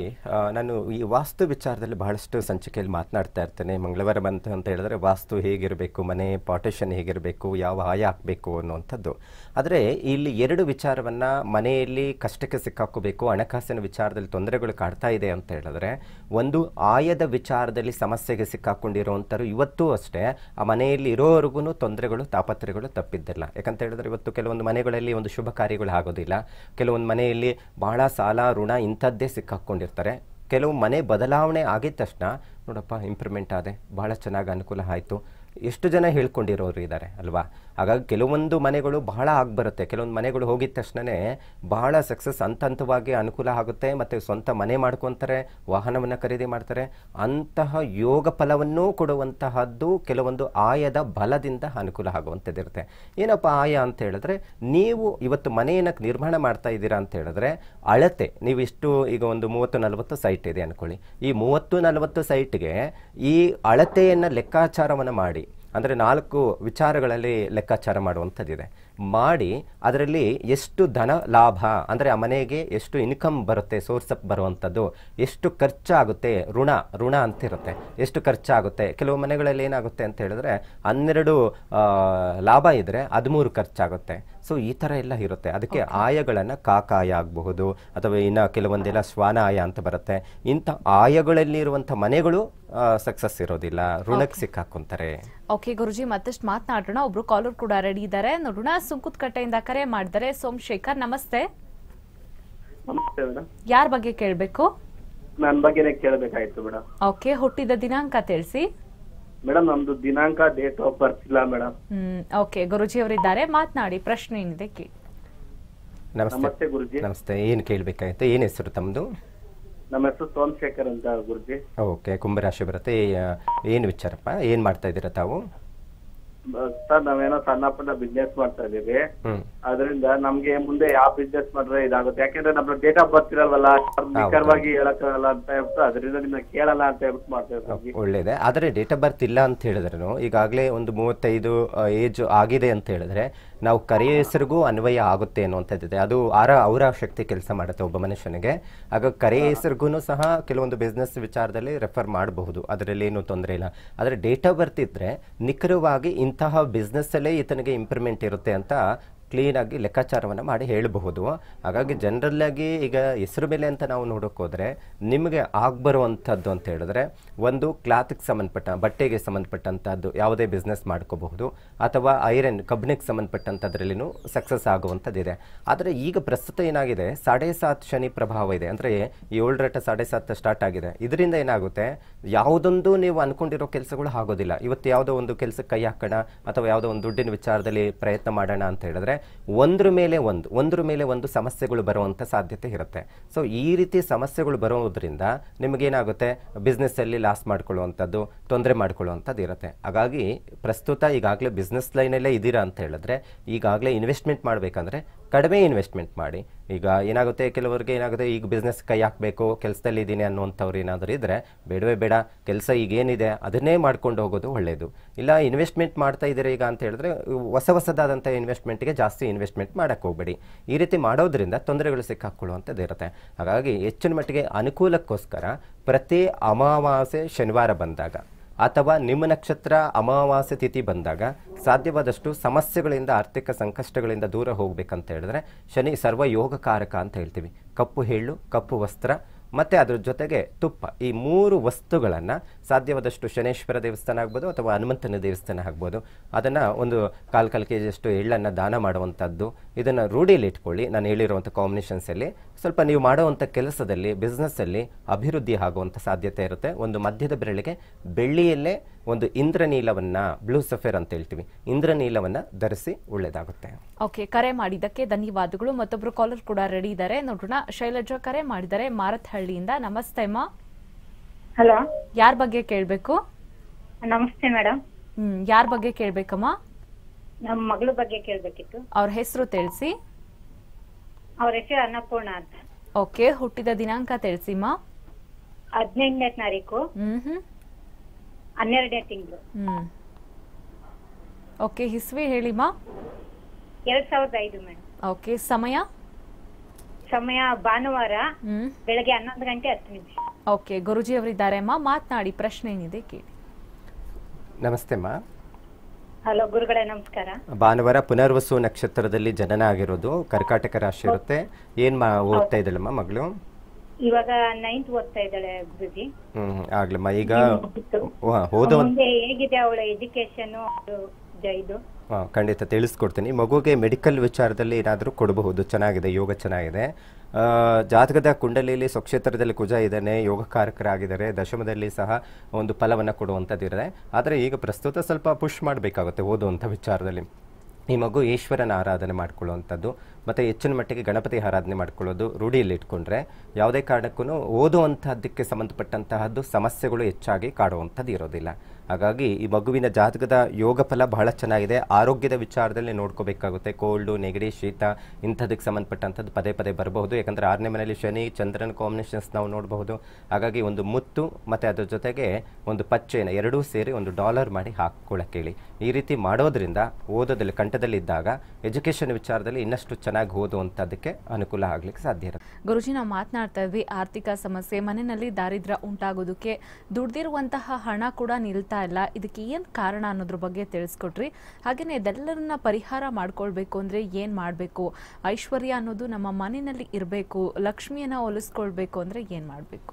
Speaker 2: ನಾನು ಈ ವಾಸ್ತು ವಿಚಾರದಲ್ಲಿ ಬಹಳಷ್ಟು ಸಂಚಿಕೆಯಲ್ಲಿ ಮಾತನಾಡ್ತಾ ಇರ್ತೇನೆ ಮಂಗಳವಾರ ಬಂತು ಅಂತ ಹೇಳಿದ್ರೆ ವಾಸ್ತು ಹೇಗಿರಬೇಕು ಮನೆ ಪಾರ್ಟೇಷನ್ ಹೇಗಿರಬೇಕು ಯಾವ ಆಯ ಹಾಕಬೇಕು ಅನ್ನುವಂಥದ್ದು ಆದರೆ ಇಲ್ಲಿ ಎರಡು ವಿಚಾರವನ್ನು ಮನೆಯಲ್ಲಿ ಕಷ್ಟಕ್ಕೆ ಸಿಕ್ಕಾಕೋಬೇಕು ಹಣಕಾಸಿನ ವಿಚಾರದಲ್ಲಿ ತೊಂದರೆಗಳು ಕಾಡ್ತಾ ಇದೆ ಅಂತ ಹೇಳಿದ್ರೆ ಒಂದು ಆಯದ ವಿಚಾರದಲ್ಲಿ ಸಮಸ್ಯೆಗೆ ಸಿಕ್ಕಾಕೊಂಡಿರೋವಂಥವ್ರು ಇವತ್ತೂ ಅಷ್ಟೇ ಆ ಮನೆಯಲ್ಲಿ ಇರೋವರೆಗೂ ತೊಂದರೆಗಳು ತಾಪತ್ರೆಗಳು ತಪ್ಪಿದ್ದಿಲ್ಲ ಯಾಕಂತ ಹೇಳಿದ್ರೆ ಇವತ್ತು ಕೆಲವೊಂದು ಮನೆಗಳಲ್ಲಿ ಒಂದು ಶುಭ ಕಾರ್ಯಗಳು ಆಗೋದಿಲ್ಲ ಕೆಲವೊಂದು ಮನೆಯಲ್ಲಿ ಬಹಳ ಸಾಲ ಋಣ ಇಂಥದ್ದೇ ಸಿಕ್ಕಾಕ್ಕೊಂಡಿರ್ತಾರೆ ಕೆಲವು ಮನೆ ಬದಲಾವಣೆ ಆಗಿದ ತಕ್ಷಣ ನೋಡಪ್ಪ ಇಂಪ್ರೂವ್ಮೆಂಟ್ ಆದೆ ಭಾಳ ಚೆನ್ನಾಗಿ ಅನುಕೂಲ ಆಯಿತು ಎಷ್ಟು ಜನ ಹೇಳ್ಕೊಂಡಿರೋರು ಇದ್ದಾರೆ ಅಲ್ವಾ ಹಾಗಾಗಿ ಕೆಲವೊಂದು ಮನೆಗಳು ಬಹಳ ಆಗಿಬರುತ್ತೆ ಕೆಲವೊಂದು ಮನೆಗಳು ಹೋಗಿದ ತಕ್ಷಣವೇ ಬಹಳ ಸಕ್ಸಸ್ ಹಂತ ಹಂತವಾಗಿ ಅನುಕೂಲ ಆಗುತ್ತೆ ಮತ್ತು ಸ್ವಂತ ಮನೆ ಮಾಡ್ಕೊತಾರೆ ವಾಹನವನ್ನು ಖರೀದಿ ಮಾಡ್ತಾರೆ ಅಂತಹ ಯೋಗ ಫಲವನ್ನೂ ಕೊಡುವಂತಹದ್ದು ಕೆಲವೊಂದು ಆಯದ ಬಲದಿಂದ ಅನುಕೂಲ ಆಗುವಂಥದ್ದಿರುತ್ತೆ ಏನಪ್ಪ ಆಯ ಅಂತ ಹೇಳಿದ್ರೆ ನೀವು ಇವತ್ತು ಮನೆಯನ್ನು ನಿರ್ಮಾಣ ಮಾಡ್ತಾ ಇದ್ದೀರಾ ಅಂತ ಹೇಳಿದ್ರೆ ಅಳತೆ ನೀವು ಇಷ್ಟು ಈಗ ಒಂದು ಮೂವತ್ತು ನಲವತ್ತು ಸೈಟ್ ಇದೆ ಅಂದ್ಕೊಳ್ಳಿ ಈ ಮೂವತ್ತು ನಲವತ್ತು ಸೈಟ್ಗೆ ಈ ಅಳತೆಯನ್ನು ಲೆಕ್ಕಾಚಾರವನ್ನು ಮಾಡಿ ಅಂದರೆ ನಾಲ್ಕು ವಿಚಾರಗಳಲ್ಲಿ ಲೆಕ್ಕಾಚಾರ ಮಾಡುವಂಥದ್ದಿದೆ ಮಾಡಿ ಅದರಲ್ಲಿ ಎಷ್ಟು ಧನ ಲಾಭ ಅಂದರೆ ಆ ಮನೆಗೆ ಎಷ್ಟು ಇನ್ಕಮ್ ಬರುತ್ತೆ ಸೋರ್ಸ್ ಅಪ್ ಬರುವಂಥದ್ದು ಎಷ್ಟು ಖರ್ಚಾಗುತ್ತೆ ಋಣ ಋಣ ಅಂತಿರುತ್ತೆ ಎಷ್ಟು ಖರ್ಚಾಗುತ್ತೆ ಕೆಲವು ಮನೆಗಳಲ್ಲಿ ಏನಾಗುತ್ತೆ ಅಂತ ಹೇಳಿದ್ರೆ ಹನ್ನೆರಡು ಲಾಭ ಇದ್ದರೆ ಹದಿಮೂರು ಖರ್ಚಾಗುತ್ತೆ ಸೊ ಈ ತರ ಎಲ್ಲ ಇರುತ್ತೆ ಅದಕ್ಕೆ ಆಯಗಳನ್ನ ಕಾಕಾಯ ಆಗಬಹುದು ಅಥವಾ ಇನ್ನ ಕೆಲವೊಂದೆಲ್ಲ ಶ್ವಾನ ಆಯ ಅಂತ ಬರುತ್ತೆ ಇಂಥ ಆಯಗಳಲ್ಲಿರುವಂಥ ಮನೆಗಳು ಸಕ್ಸಸ್ ಇರೋದಿಲ್ಲ ಋಣಕ್ಕೆ ಸಿಕ್ಕಾಕೊಂತಾರೆ
Speaker 1: ಓಕೆ ಗುರುಜಿ ಮತ್ತಷ್ಟು ಮಾತನಾಡೋಣ ಒಬ್ರು ಕಾಲರ್ ಕೂಡ ರೆಡಿ ಇದ್ದಾರೆ ನೋಡೋಣ ಕಟ್ಟೆಯಿಂದ ಕರೆ ಮಾಡಿದರೆ ಸೋಮಶೇಖರ್ ನಮಸ್ತೆ ಯಾರ ಬಗ್ಗೆ ಕೇಳಬೇಕು
Speaker 2: ನನ್ನ ಬಗ್ಗೆನೇ ಕೇಳಬೇಕಾಯ್ತು ಮೇಡಮ್
Speaker 1: ಓಕೆ ಹುಟ್ಟಿದ ದಿನಾಂಕ ತಿಳಿಸಿ
Speaker 2: ಮೇಡಮ್ ನಮ್ದು ದಿನಾಂಕ ಡೇಟ್ ಆಫ್ ಬರ್ತ್ ಇಲ್ಲ ಮೇಡಮ್
Speaker 1: ಓಕೆ ಗುರುಜಿ ಅವರಿದ್ದಾರೆ ಮಾತನಾಡಿ ಪ್ರಶ್ನೆ ಏನಿದೆ
Speaker 2: ನಮಸ್ತೆ ಗುರುಜಿ ನಮಸ್ತೆ ಏನು ಕೇಳಬೇಕಾಗಿತ್ತು ಏನು ಹೆಸರು ತಮ್ಮದು ನಮ್ಮ ಹೆಸರು ಸೋಮಶೇಖರ್ ಅಂತ ಗುರುಜಿ ಓಕೆ ಕುಂಭರಾಶಿ ಬರುತ್ತೆ ಏನು ವಿಚಾರಪ್ಪ ಏನು ಮಾಡ್ತಾ ಇದ್ದೀರಾ ತಾವು
Speaker 1: ಸರ್ ನಾವೇನೋ ಸಣ್ಣ ಪುಟ್ಟ ಬಿಸ್ನೆಸ್ ಮಾಡ್ತಾ ಇದೀವಿ ಅದರಿಂದ ನಮ್ಗೆ ಮುಂದೆ ಯಾವ ಬಿಸ್ನೆಸ್ ಮಾಡಿದ್ರೆ ಇದಾಗುತ್ತೆ ಯಾಕಂದ್ರೆ ನಮ್ಮ ಡೇಟ್ ಆಫ್ ಬರ್ತ್ ಇರಲ್ವಲ್ಲ ನಿಖರವಾಗಿ ಹೇಳಕ್ಕಾಗಲ್ಲ
Speaker 2: ಅಂತ ಹೇಳ್ಬಿಟ್ಟು ಅದರಿಂದ ನಿಮ್ಗೆ ಕೇಳಲ್ಲ ಅಂತ ಹೇಳ್ಬಿಟ್ಟು ಮಾಡ್ತೇವೆ ಒಳ್ಳೇದೇ ಆದ್ರೆ ಡೇಟ್ ಆಫ್ ಬರ್ತ್ ಇಲ್ಲ ಅಂತ ಹೇಳಿದ್ರೆ ಈಗಾಗಲೇ ಒಂದು ಮೂವತ್ತೈದು ಏಜ್ ಆಗಿದೆ ಅಂತ ಹೇಳಿದ್ರೆ ನಾವು ಕರೆಯ ಹೆಸರಿಗೂ ಅನ್ವಯ ಆಗುತ್ತೆ ಅನ್ನುವಂಥದ್ದಿದೆ ಅದು ಆರ ಅವರ ಶಕ್ತಿ ಕೆಲಸ ಮಾಡುತ್ತೆ ಒಬ್ಬ ಮನುಷ್ಯನಿಗೆ ಆಗ ಕರೆ ಹೆಸರಿಗೂ ಸಹ ಕೆಲವೊಂದು ಬಿಸ್ನೆಸ್ ವಿಚಾರದಲ್ಲಿ ರೆಫರ್ ಮಾಡಬಹುದು ಅದರಲ್ಲಿ ಏನು ತೊಂದರೆ ಇಲ್ಲ ಆದರೆ ಡೇಟಾ ಬರ್ತಿದ್ರೆ ನಿಖರವಾಗಿ ಇಂತಹ ಬಿಸ್ನೆಸ್ಸಲ್ಲೇ ಈತನಿಗೆ ಇಂಪ್ರೂವ್ಮೆಂಟ್ ಇರುತ್ತೆ ಅಂತ ಕ್ಲೀನಾಗಿ ಲೆಕ್ಕಾಚಾರವನ್ನು ಮಾಡಿ ಹೇಳಬಹುದು ಹಾಗಾಗಿ ಜನರಲ್ಲಾಗಿ ಈಗ ಹೆಸರು ಮೇಲೆ ಅಂತ ನಾವು ನೋಡೋಕ್ಕೋದ್ರೆ ನಿಮಗೆ ಆಗಬರುವಂಥದ್ದು ಅಂತ ಹೇಳಿದ್ರೆ ಒಂದು ಕ್ಲಾತಿಗೆ ಸಂಬಂಧಪಟ್ಟ ಬಟ್ಟೆಗೆ ಸಂಬಂಧಪಟ್ಟಂಥದ್ದು ಯಾವುದೇ ಬಿಸ್ನೆಸ್ ಮಾಡ್ಕೋಬಹುದು ಅಥವಾ ಐರನ್ ಕಬ್ಬಿಣಕ್ಕೆ ಸಂಬಂಧಪಟ್ಟಂಥದ್ರಲ್ಲಿನೂ ಸಕ್ಸಸ್ ಆಗುವಂಥದ್ದಿದೆ ಆದರೆ ಈಗ ಪ್ರಸ್ತುತ ಏನಾಗಿದೆ ಸಾಡೆ ಸಾತ್ ಶನಿ ಪ್ರಭಾವ ಇದೆ ಅಂದರೆ ಈ ಏಳರಟ ಸಾಡೆ ಸಾತ್ ಸ್ಟಾರ್ಟ್ ಆಗಿದೆ ಇದರಿಂದ ಏನಾಗುತ್ತೆ ಯಾವುದೊಂದು ನೀವು ಅನ್ಕೊಂಡಿರೋ ಕೆಲಸಗಳು ಆಗೋದಿಲ್ಲ ಇವತ್ತು ಯಾವುದೋ ಒಂದು ಕೆಲಸಕ್ಕೆ ಕೈ ಹಾಕೋಣ ಅಥವಾ ಯಾವುದೋ ಒಂದು ದುಡ್ಡಿನ ವಿಚಾರದಲ್ಲಿ ಪ್ರಯತ್ನ ಮಾಡೋಣ ಅಂತ ಹೇಳಿದ್ರೆ ಒಂದ್ರ ಮೇಲೆ ಒಂದು ಒಂದ್ರ ಮೇಲೆ ಒಂದು ಸಮಸ್ಯೆಗಳು ಬರುವಂತ ಸಾಧ್ಯತೆ ಇರುತ್ತೆ ಸೊ ಈ ರೀತಿ ಸಮಸ್ಯೆಗಳು ಬರೋದ್ರಿಂದ ನಿಮಗೇನಾಗುತ್ತೆ ಬಿಸ್ನೆಸ್ಸಲ್ಲಿ ಲಾಸ್ ಮಾಡ್ಕೊಳ್ಳುವಂಥದ್ದು ತೊಂದರೆ ಮಾಡ್ಕೊಳ್ಳುವಂಥದ್ದು ಇರುತ್ತೆ ಹಾಗಾಗಿ ಪ್ರಸ್ತುತ ಈಗಾಗಲೇ ಬಿಸ್ನೆಸ್ ಲೈನಲ್ಲೇ ಇದ್ದೀರಾ ಅಂತ ಹೇಳಿದ್ರೆ ಈಗಾಗಲೇ ಇನ್ವೆಸ್ಟ್ಮೆಂಟ್ ಮಾಡಬೇಕಂದ್ರೆ ಕಡಿಮೆ ಇನ್ವೆಸ್ಟ್ಮೆಂಟ್ ಮಾಡಿ ಈಗ ಏನಾಗುತ್ತೆ ಕೆಲವರಿಗೆ ಏನಾಗುತ್ತೆ ಈಗ ಬಿಸ್ನೆಸ್ ಕೈ ಹಾಕಬೇಕು ಕೆಲಸದಲ್ಲಿ ಇದ್ದೀನಿ ಅನ್ನುವಂಥವ್ರು ಏನಾದರೂ ಇದ್ದರೆ ಬೇಡವೇ ಬೇಡ ಕೆಲಸ ಈಗೇನಿದೆ ಅದನ್ನೇ ಮಾಡ್ಕೊಂಡು ಹೋಗೋದು ಒಳ್ಳೆಯದು ಇಲ್ಲ ಇನ್ವೆಸ್ಟ್ಮೆಂಟ್ ಮಾಡ್ತಾ ಇದ್ದೀರಿ ಈಗ ಅಂತ ಹೇಳಿದ್ರೆ ಹೊಸ ಹೊಸದಾದಂಥ ಇನ್ವೆಸ್ಟ್ಮೆಂಟ್ಗೆ ಜಾಸ್ತಿ ಇನ್ವೆಸ್ಟ್ಮೆಂಟ್ ಮಾಡೋಕ್ಕೆ ಹೋಗಬೇಡಿ ಈ ರೀತಿ ಮಾಡೋದ್ರಿಂದ ತೊಂದರೆಗಳು ಸಿಕ್ಕಾಕೊಳ್ಳುವಂಥದ್ದು ಇರುತ್ತೆ ಹಾಗಾಗಿ ಹೆಚ್ಚಿನ ಮಟ್ಟಿಗೆ ಅನುಕೂಲಕ್ಕೋಸ್ಕರ ಪ್ರತಿ ಅಮಾವಾಸ್ಯೆ ಶನಿವಾರ ಬಂದಾಗ ಅಥವಾ ನಿಮ್ಮ ನಕ್ಷತ್ರ ಅಮಾವಾಸ್ಯ ತಿಥಿ ಬಂದಾಗ ಸಾಧ್ಯವಾದಷ್ಟು ಸಮಸ್ಯೆಗಳಿಂದ ಆರ್ಥಿಕ ಸಂಕಷ್ಟಗಳಿಂದ ದೂರ ಹೋಗಬೇಕಂತ ಹೇಳಿದ್ರೆ ಶನಿ ಸರ್ವ ಯೋಗಕಾರಕ ಅಂತ ಹೇಳ್ತೀವಿ ಕಪ್ಪು ಹೇಳು ಕಪ್ಪು ವಸ್ತ್ರ ಮತ್ತು ಅದ್ರ ಜೊತೆಗೆ ತುಪ್ಪ ಈ ಮೂರು ವಸ್ತುಗಳನ್ನು ಸಾಧ್ಯವಾದಷ್ಟು ಶನೇಶ್ವರ ದೇವಸ್ಥಾನ ಆಗ್ಬೋದು ಅಥವಾ ಹನುಮಂತನ ದೇವಸ್ಥಾನ ಆಗ್ಬೋದು ಅದನ್ನು ಒಂದು ಕಾಲು ಕಾಲು ಕೆ ಜಿಯಷ್ಟು ಎಳ್ಳನ್ನು ದಾನ ಮಾಡುವಂಥದ್ದು ಇದನ್ನು ರೂಢಿಯಲ್ಲಿ ಇಟ್ಕೊಳ್ಳಿ ನಾನು ಹೇಳಿರುವಂಥ ಕಾಂಬಿನೇಷನ್ಸಲ್ಲಿ ಸ್ವಲ್ಪ ನೀವು ಮಾಡುವಂಥ ಕೆಲಸದಲ್ಲಿ ಬಿಸ್ನೆಸ್ಸಲ್ಲಿ ಅಭಿವೃದ್ಧಿ ಆಗುವಂಥ ಸಾಧ್ಯತೆ ಇರುತ್ತೆ ಒಂದು ಮಧ್ಯದ ಬೆರಳಿಗೆ ಬೆಳ್ಳಿಯಲ್ಲೇ ಒಂದು ನೀಲವನ್ನ ಬ್ಲೂ ಸಫೇರ್ ಅಂತ ಹೇಳ್ತೀವಿ ನೀಲವನ್ನ ಧರಿಸಿ ಒಳ್ಳೇದಾಗುತ್ತೆ
Speaker 1: ಓಕೆ ಕರೆ ಮಾಡಿದ್ದಕ್ಕೆ ಧನ್ಯವಾದಗಳು ಮತ್ತೊಬ್ರು ಕಾಲರ್ ಕೂಡ ರೆಡಿ ಇದ್ದಾರೆ ನೋಡೋಣ ಶೈಲಜಾ ಕರೆ ಮಾಡಿದ್ದಾರೆ ಮಾರತ್ಹಳ್ಳಿಯಿಂದ ನಮಸ್ತೆ ಅಮ್ಮ ಹಲೋ ಯಾರ ಬಗ್ಗೆ ಕೇಳಬೇಕು ನಮಸ್ತೆ ಮೇಡಮ್ ಹ್ಮ್ ಯಾರ ಬಗ್ಗೆ ಕೇಳಬೇಕಮ್ಮ ನಮ್ ಮಗಳ ಬಗ್ಗೆ ಕೇಳ್ಬೇಕಿತ್ತು ಅವ್ರ ಹೆಸರು ತಿಳಿಸಿ ಅವ್ರ ಹೆಸರು ಅನ್ನಪೂರ್ಣ ಅಂತ ಓಕೆ ಹುಟ್ಟಿದ ದಿನಾಂಕ ತಿಳಿಸಿಮ್ಮ ಹದಿನೆಂಟನೇ ತಾರೀಕು ಹ್ಮ್ ಹ್ಮ್ ಹನ್ನೆರಡನೇ ತಿಂಗಳು ಓಕೆ ಹಿಸ್ವಿ ಹೇಳಿಮ್ಮ ಎರಡ್ ಸಾವಿರದ ಐದು ಮೇಡಮ್ ಓಕೆ ಸಮಯ ಸಮಯ ಭಾನುವಾರ ಬೆಳಗ್ಗೆ ಹನ್ನೊಂದು ಗಂಟೆ ಹತ್ತು ನಿಮಿಷ ಓಕೆ ಗುರುಜಿ ಅವರಿದ್ದಾರೆ ಅಮ್ಮ ಮಾತನಾಡಿ ಪ್ರಶ್ನೆ ಏನಿದೆ ಕೇಳಿ ನಮಸ್ತೆ ಅಮ್ಮ ಹಲೋ ಗುರುಗಳೇ ನಮಸ್ಕಾರ
Speaker 2: ಭಾನುವಾರ ಪುನರ್ವಸು ನಕ್ಷತ್ರದಲ್ಲಿ ಜನನ ಆಗಿರೋದು ಕರ್ಕಾಟಕ ರಾಶಿ ಇರುತ್ತೆ ಏನ್ ಓದ್ತಾ ಇದ್ದಾಳಮ್ಮ ಮಗಳು
Speaker 1: ಇವಾಗ ನೈನ್ತ್ ಓದ್ತಾ ಇದ್ದಾಳೆ ಗುರುಜಿ
Speaker 2: ಹ್ಮ್ ಈಗ ಮುಂದೆ
Speaker 1: ಹೇಗಿದೆ ಅವಳ ಎಜುಕೇಶನ್
Speaker 2: ಇದು ಖಂಡಿತ ತಿಳಿಸ್ಕೊಡ್ತೀನಿ ಮಗುಗೆ ಮೆಡಿಕಲ್ ವಿಚಾರದಲ್ಲಿ ಏನಾದರೂ ಕೊಡಬಹುದು ಚೆನ್ನಾಗಿದೆ ಯೋಗ ಚೆನ್ನಾಗಿದೆ ಜಾತಕದ ಕುಂಡಲಿಯಲ್ಲಿ ಸ್ವಕ್ಷೇತ್ರದಲ್ಲಿ ಕುಜ ಇದ್ದಾನೆ ಯೋಗಕಾರಕರಾಗಿದ್ದಾರೆ ದಶಮದಲ್ಲಿ ಸಹ ಒಂದು ಫಲವನ್ನು ಇದೆ ಆದರೆ ಈಗ ಪ್ರಸ್ತುತ ಸ್ವಲ್ಪ ಪುಷ್ ಮಾಡಬೇಕಾಗುತ್ತೆ ಓದುವಂಥ ವಿಚಾರದಲ್ಲಿ ಈ ಮಗು ಈಶ್ವರನ ಆರಾಧನೆ ಮಾಡ್ಕೊಳ್ಳುವಂಥದ್ದು ಮತ್ತು ಹೆಚ್ಚಿನ ಮಟ್ಟಿಗೆ ಗಣಪತಿ ಆರಾಧನೆ ಮಾಡ್ಕೊಳ್ಳೋದು ರೂಢಿಯಲ್ಲಿ ಇಟ್ಕೊಂಡ್ರೆ ಯಾವುದೇ ಕಾರಣಕ್ಕೂ ಓದುವಂಥದ್ದಕ್ಕೆ ಸಂಬಂಧಪಟ್ಟಂತಹದ್ದು ಸಮಸ್ಯೆಗಳು ಹೆಚ್ಚಾಗಿ ಕಾಡುವಂಥದ್ದು ಇರೋದಿಲ್ಲ ಹಾಗಾಗಿ ಈ ಮಗುವಿನ ಜಾತಕದ ಯೋಗ ಫಲ ಬಹಳ ಚೆನ್ನಾಗಿದೆ ಆರೋಗ್ಯದ ವಿಚಾರದಲ್ಲಿ ನೋಡ್ಕೋಬೇಕಾಗುತ್ತೆ ಕೋಲ್ಡು ನೆಗಡಿ ಶೀತ ಇಂಥದಕ್ಕೆ ಸಂಬಂಧಪಟ್ಟಂಥದ್ದು ಪದೇ ಪದೇ ಬರಬಹುದು ಯಾಕಂದರೆ ಆರನೇ ಮನೆಯಲ್ಲಿ ಶನಿ ಚಂದ್ರನ ಕಾಂಬಿನೇಷನ್ಸ್ ನಾವು ನೋಡಬಹುದು ಹಾಗಾಗಿ ಒಂದು ಮುತ್ತು ಮತ್ತು ಅದ್ರ ಜೊತೆಗೆ ಒಂದು ಪಚ್ಚೆನ ಎರಡೂ ಸೇರಿ ಒಂದು ಡಾಲರ್ ಮಾಡಿ ಹಾಕ್ಕೊಳ್ಳೋಕ್ಕೆ ಹೇಳಿ ಈ ರೀತಿ ಮಾಡೋದ್ರಿಂದ ಓದೋದಲ್ಲಿ ಕಂಠದಲ್ಲಿದ್ದಾಗ ಎಜುಕೇಷನ್ ವಿಚಾರದಲ್ಲಿ ಇನ್ನಷ್ಟು ಚೆನ್ನಾಗಿ ಓದುವಂಥದ್ದಕ್ಕೆ ಅನುಕೂಲ ಆಗಲಿಕ್ಕೆ ಸಾಧ್ಯ ಇರುತ್ತೆ
Speaker 1: ಗುರುಜಿ ನಾವು ಮಾತನಾಡ್ತಾ ಇದ್ವಿ ಆರ್ಥಿಕ ಸಮಸ್ಯೆ ಮನೆಯಲ್ಲಿ ದಾರಿದ್ರ್ಯ ಉಂಟಾಗೋದಕ್ಕೆ ದುಡ್ದಿರುವಂತಹ ಹಣ ಕೂಡ ನಿಲ್ತಾ ಆಗ್ತಾ ಇಲ್ಲ ಇದಕ್ಕೆ ಏನು ಕಾರಣ ಅನ್ನೋದ್ರ ಬಗ್ಗೆ ತಿಳಿಸ್ಕೊಟ್ರಿ ಹಾಗೆಯೇ ಇದೆಲ್ಲರನ್ನ ಪರಿಹಾರ ಮಾಡ್ಕೊಳ್ಬೇಕು ಅಂದರೆ ಏನು ಮಾಡಬೇಕು ಐಶ್ವರ್ಯ ಅನ್ನೋದು ನಮ್ಮ ಮನೆಯಲ್ಲಿ ಇರಬೇಕು ಲಕ್ಷ್ಮಿಯನ್ನು ಹೋಲಿಸ್ಕೊಳ್ಬೇಕು ಅಂದರೆ ಏನು ಮಾಡಬೇಕು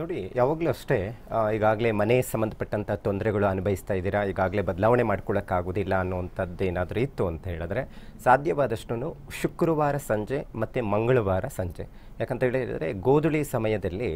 Speaker 2: ನೋಡಿ ಯಾವಾಗಲೂ ಅಷ್ಟೇ ಈಗಾಗಲೇ ಮನೆ ಸಂಬಂಧಪಟ್ಟಂಥ ತೊಂದರೆಗಳು ಅನುಭವಿಸ್ತಾ ಇದ್ದೀರಾ ಈಗಾಗಲೇ ಬದಲಾವಣೆ ಮಾಡ್ಕೊಳ್ಳೋಕ್ಕಾಗೋದಿಲ್ಲ ಅನ್ನುವಂಥದ್ದು ಏನಾದರೂ ಇತ್ತು ಅಂತ ಹೇಳಿದ್ರೆ ಸಾಧ್ಯವಾದಷ್ಟು ಶುಕ್ರವಾರ ಸಂಜೆ ಮತ್ತು ಮಂಗಳವಾರ ಸಂಜೆ ಯಾಕಂತ ಹೇಳಿದರೆ ಗೋಧುಳಿ ಸಮಯದಲ್ಲಿ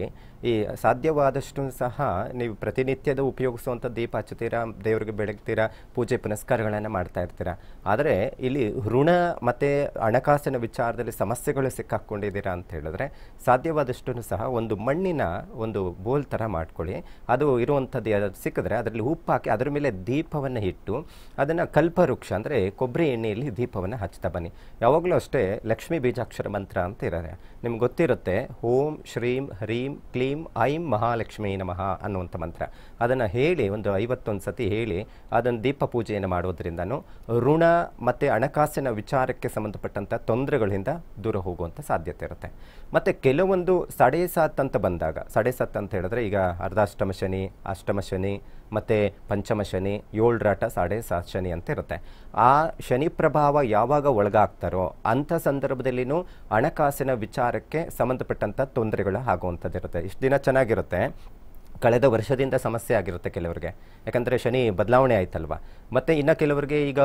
Speaker 2: ಈ ಸಾಧ್ಯವಾದಷ್ಟು ಸಹ ನೀವು ಪ್ರತಿನಿತ್ಯದ ಉಪಯೋಗಿಸುವಂಥ ದೀಪ ಹಚ್ಚುತ್ತೀರಾ ದೇವರಿಗೆ ಬೆಳಗ್ತೀರಾ ಪೂಜೆ ಪುನಸ್ಕಾರಗಳನ್ನು ಮಾಡ್ತಾ ಇರ್ತೀರಾ ಆದರೆ ಇಲ್ಲಿ ಋಣ ಮತ್ತು ಹಣಕಾಸಿನ ವಿಚಾರದಲ್ಲಿ ಸಮಸ್ಯೆಗಳು ಸಿಕ್ಕಾಕ್ಕೊಂಡಿದ್ದೀರಾ ಅಂತ ಹೇಳಿದ್ರೆ ಸಾಧ್ಯವಾದಷ್ಟು ಸಹ ಒಂದು ಮಣ್ಣಿನ ಒಂದು ಬೋಲ್ ಥರ ಮಾಡ್ಕೊಳ್ಳಿ ಅದು ಇರುವಂಥದ್ದು ಯಾವ್ದು ಸಿಕ್ಕಿದ್ರೆ ಅದರಲ್ಲಿ ಉಪ್ಪು ಹಾಕಿ ಅದರ ಮೇಲೆ ದೀಪವನ್ನು ಇಟ್ಟು ಅದನ್ನು ಕಲ್ಪವೃಕ್ಷ ಅಂದರೆ ಕೊಬ್ಬರಿ ಎಣ್ಣೆಯಲ್ಲಿ ದೀಪವನ್ನು ಹಚ್ತಾ ಬನ್ನಿ ಯಾವಾಗಲೂ ಅಷ್ಟೇ ಲಕ್ಷ್ಮೀ ಬೀಜಾಕ್ಷರ ಮಂತ್ರ ಅಂತ ಇರೋದೆ ನಿಮ್ಗೆ ಗೊತ್ತಿರುತ್ತೆ ಓಂ ಶ್ರೀಂ ಹ್ರೀಂ ಕ್ಲೀಂ ಐಂ ಮಹಾಲಕ್ಷ್ಮೀ ನಮಃ ಅನ್ನುವಂಥ ಮಂತ್ರ ಅದನ್ನು ಹೇಳಿ ಒಂದು ಐವತ್ತೊಂದು ಸತಿ ಹೇಳಿ ಅದನ್ನು ದೀಪ ಪೂಜೆಯನ್ನು ಮಾಡೋದ್ರಿಂದನೂ ಋಣ ಮತ್ತು ಹಣಕಾಸಿನ ವಿಚಾರಕ್ಕೆ ಸಂಬಂಧಪಟ್ಟಂಥ ತೊಂದರೆಗಳಿಂದ ದೂರ ಹೋಗುವಂಥ ಸಾಧ್ಯತೆ ಇರುತ್ತೆ ಮತ್ತು ಕೆಲವೊಂದು ಸಾಡೆ ಅಂತ ಬಂದಾಗ ಸಡೆಸತ್ ಅಂತ ಹೇಳಿದ್ರೆ ಈಗ ಅರ್ಧಾಷ್ಟಮ ಶನಿ ಅಷ್ಟಮ ಶನಿ ಮತ್ತು ಪಂಚಮ ಶನಿ ಏಳ್ರಾಟ ಸಾಡೆ ಸಾತ್ ಶನಿ ಅಂತ ಇರುತ್ತೆ ಆ ಶನಿ ಪ್ರಭಾವ ಯಾವಾಗ ಒಳಗಾಗ್ತಾರೋ ಅಂಥ ಸಂದರ್ಭದಲ್ಲಿನೂ ಹಣಕಾಸಿನ ವಿಚಾರಕ್ಕೆ ಸಂಬಂಧಪಟ್ಟಂಥ ತೊಂದರೆಗಳು ಆಗುವಂಥದ್ದಿರುತ್ತೆ ಇಷ್ಟು ದಿನ ಚೆನ್ನಾಗಿರುತ್ತೆ ಕಳೆದ ವರ್ಷದಿಂದ ಸಮಸ್ಯೆ ಆಗಿರುತ್ತೆ ಕೆಲವರಿಗೆ ಯಾಕಂದರೆ ಶನಿ ಬದಲಾವಣೆ ಆಯ್ತಲ್ವ ಮತ್ತು ಇನ್ನು ಕೆಲವರಿಗೆ ಈಗ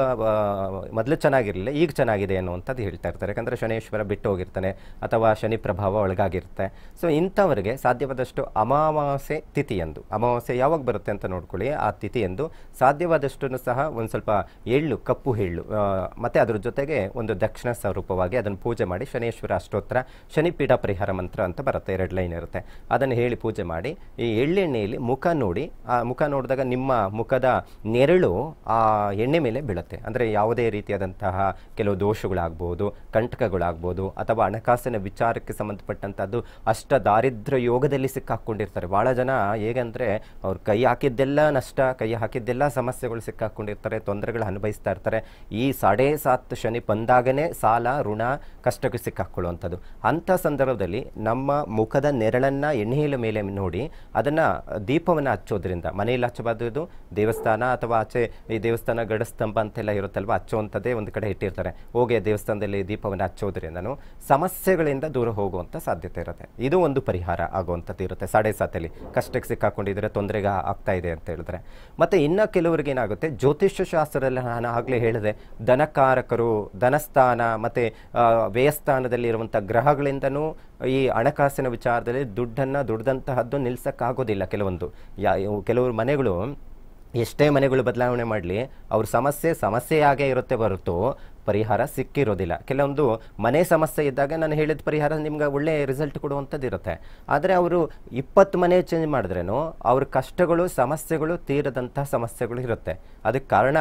Speaker 2: ಮೊದಲು ಚೆನ್ನಾಗಿರಲಿಲ್ಲ ಈಗ ಚೆನ್ನಾಗಿದೆ ಅನ್ನುವಂಥದ್ದು ಹೇಳ್ತಾ ಇರ್ತಾರೆ ಯಾಕಂದರೆ ಶನೇಶ್ವರ ಬಿಟ್ಟು ಹೋಗಿರ್ತಾನೆ ಅಥವಾ ಶನಿ ಪ್ರಭಾವ ಒಳಗಾಗಿರುತ್ತೆ ಸೊ ಇಂಥವರಿಗೆ ಸಾಧ್ಯವಾದಷ್ಟು ಅಮಾವಾಸ್ಯೆ ಎಂದು ಅಮಾವಾಸ್ಯೆ ಯಾವಾಗ ಬರುತ್ತೆ ಅಂತ ನೋಡ್ಕೊಳ್ಳಿ ಆ ಎಂದು ಸಾಧ್ಯವಾದಷ್ಟು ಸಹ ಒಂದು ಸ್ವಲ್ಪ ಎಳ್ಳು ಕಪ್ಪು ಎಳ್ಳು ಮತ್ತು ಅದ್ರ ಜೊತೆಗೆ ಒಂದು ದಕ್ಷಿಣ ಸ್ವರೂಪವಾಗಿ ಅದನ್ನು ಪೂಜೆ ಮಾಡಿ ಶನೇಶ್ವರ ಅಷ್ಟೋತ್ತರ ಶನಿ ಪೀಠ ಪರಿಹಾರ ಮಂತ್ರ ಅಂತ ಬರುತ್ತೆ ಎರಡು ಲೈನ್ ಇರುತ್ತೆ ಅದನ್ನು ಹೇಳಿ ಪೂಜೆ ಮಾಡಿ ಈ ಎಳ್ಳಿನ ಎಣ್ಣೆಯಲ್ಲಿ ಮುಖ ನೋಡಿ ಆ ಮುಖ ನೋಡಿದಾಗ ನಿಮ್ಮ ಮುಖದ ನೆರಳು ಆ ಎಣ್ಣೆ ಮೇಲೆ ಬೀಳುತ್ತೆ ಅಂದರೆ ಯಾವುದೇ ರೀತಿಯಾದಂತಹ ಕೆಲವು ದೋಷಗಳಾಗ್ಬೋದು ಕಂಟಕಗಳಾಗ್ಬೋದು ಅಥವಾ ಹಣಕಾಸಿನ ವಿಚಾರಕ್ಕೆ ಸಂಬಂಧಪಟ್ಟಂಥದ್ದು ಅಷ್ಟ ದಾರಿದ್ರ ಯೋಗದಲ್ಲಿ ಸಿಕ್ಕಾಕ್ಕೊಂಡಿರ್ತಾರೆ ಭಾಳ ಜನ ಹೇಗೆಂದರೆ ಅವ್ರು ಕೈ ಹಾಕಿದ್ದೆಲ್ಲ ನಷ್ಟ ಕೈ ಹಾಕಿದ್ದೆಲ್ಲ ಸಮಸ್ಯೆಗಳು ಸಿಕ್ಕಾಕ್ಕೊಂಡಿರ್ತಾರೆ ತೊಂದರೆಗಳು ಅನುಭವಿಸ್ತಾ ಇರ್ತಾರೆ ಈ ಸಾಡೆ ಸಾತ್ ಶನಿ ಬಂದಾಗನೇ ಸಾಲ ಋಣ ಕಷ್ಟಕ್ಕೆ ಸಿಕ್ಕಾಕ್ಕೊಳ್ಳುವಂಥದ್ದು ಅಂಥ ಸಂದರ್ಭದಲ್ಲಿ ನಮ್ಮ ಮುಖದ ನೆರಳನ್ನು ಎಣ್ಣೆಯ ಮೇಲೆ ನೋಡಿ ಅದನ್ನು ದೀಪವನ್ನು ಹಚ್ಚೋದ್ರಿಂದ ಮನೆಯಲ್ಲಿ ಹಚ್ಚಬಾರ್ದು ದೇವಸ್ಥಾನ ಅಥವಾ ಆಚೆ ಈ ದೇವಸ್ಥಾನ ಗಡಸ್ತಂಭ ಅಂತೆಲ್ಲ ಇರುತ್ತಲ್ವ ಹಚ್ಚುವಂಥದ್ದೇ ಒಂದು ಕಡೆ ಇಟ್ಟಿರ್ತಾರೆ ಹೋಗಿ ದೇವಸ್ಥಾನದಲ್ಲಿ ದೀಪವನ್ನು ಹಚ್ಚೋದ್ರಿಂದನೂ ಸಮಸ್ಯೆಗಳಿಂದ ದೂರ ಹೋಗುವಂಥ ಸಾಧ್ಯತೆ ಇರುತ್ತೆ ಇದು ಒಂದು ಪರಿಹಾರ ಆಗುವಂಥದ್ದು ಇರುತ್ತೆ ಸಾಡೆ ಸಾತಲ್ಲಿ ಕಷ್ಟಕ್ಕೆ ಸಿಕ್ಕಾಕೊಂಡಿದ್ರೆ ತೊಂದರೆಗೆ ಆಗ್ತಾ ಇದೆ ಅಂತ ಹೇಳಿದ್ರೆ ಮತ್ತು ಇನ್ನು ಕೆಲವರಿಗೆ ಏನಾಗುತ್ತೆ ಜ್ಯೋತಿಷ್ಯ ಶಾಸ್ತ್ರದಲ್ಲಿ ನಾನು ಆಗಲೇ ಹೇಳಿದೆ ಧನಕಾರಕರು ಧನಸ್ಥಾನ ಮತ್ತು ವ್ಯಯಸ್ಥಾನದಲ್ಲಿ ಇರುವಂಥ ಗ್ರಹಗಳಿಂದನೂ ಈ ಹಣಕಾಸಿನ ವಿಚಾರದಲ್ಲಿ ದುಡ್ಡನ್ನು ದುಡ್ದಂತಹದ್ದು ನಿಲ್ಸೋಕ್ಕಾಗೋದಿಲ್ಲ ಕೆಲವೊಂದು ಯಾ ಕೆಲವರು ಮನೆಗಳು ಎಷ್ಟೇ ಮನೆಗಳು ಬದಲಾವಣೆ ಮಾಡಲಿ ಅವ್ರ ಸಮಸ್ಯೆ ಸಮಸ್ಯೆಯಾಗೇ ಇರುತ್ತೆ ಹೊರತು ಪರಿಹಾರ ಸಿಕ್ಕಿರೋದಿಲ್ಲ ಕೆಲವೊಂದು ಮನೆ ಸಮಸ್ಯೆ ಇದ್ದಾಗ ನಾನು ಹೇಳಿದ ಪರಿಹಾರ ನಿಮ್ಗೆ ಒಳ್ಳೆಯ ರಿಸಲ್ಟ್ ಕೊಡುವಂಥದ್ದು ಇರುತ್ತೆ ಆದರೆ ಅವರು ಇಪ್ಪತ್ತು ಮನೆ ಚೇಂಜ್ ಮಾಡಿದ್ರೂ ಅವ್ರ ಕಷ್ಟಗಳು ಸಮಸ್ಯೆಗಳು ತೀರದಂತಹ ಸಮಸ್ಯೆಗಳು ಇರುತ್ತೆ ಅದಕ್ಕೆ ಕಾರಣ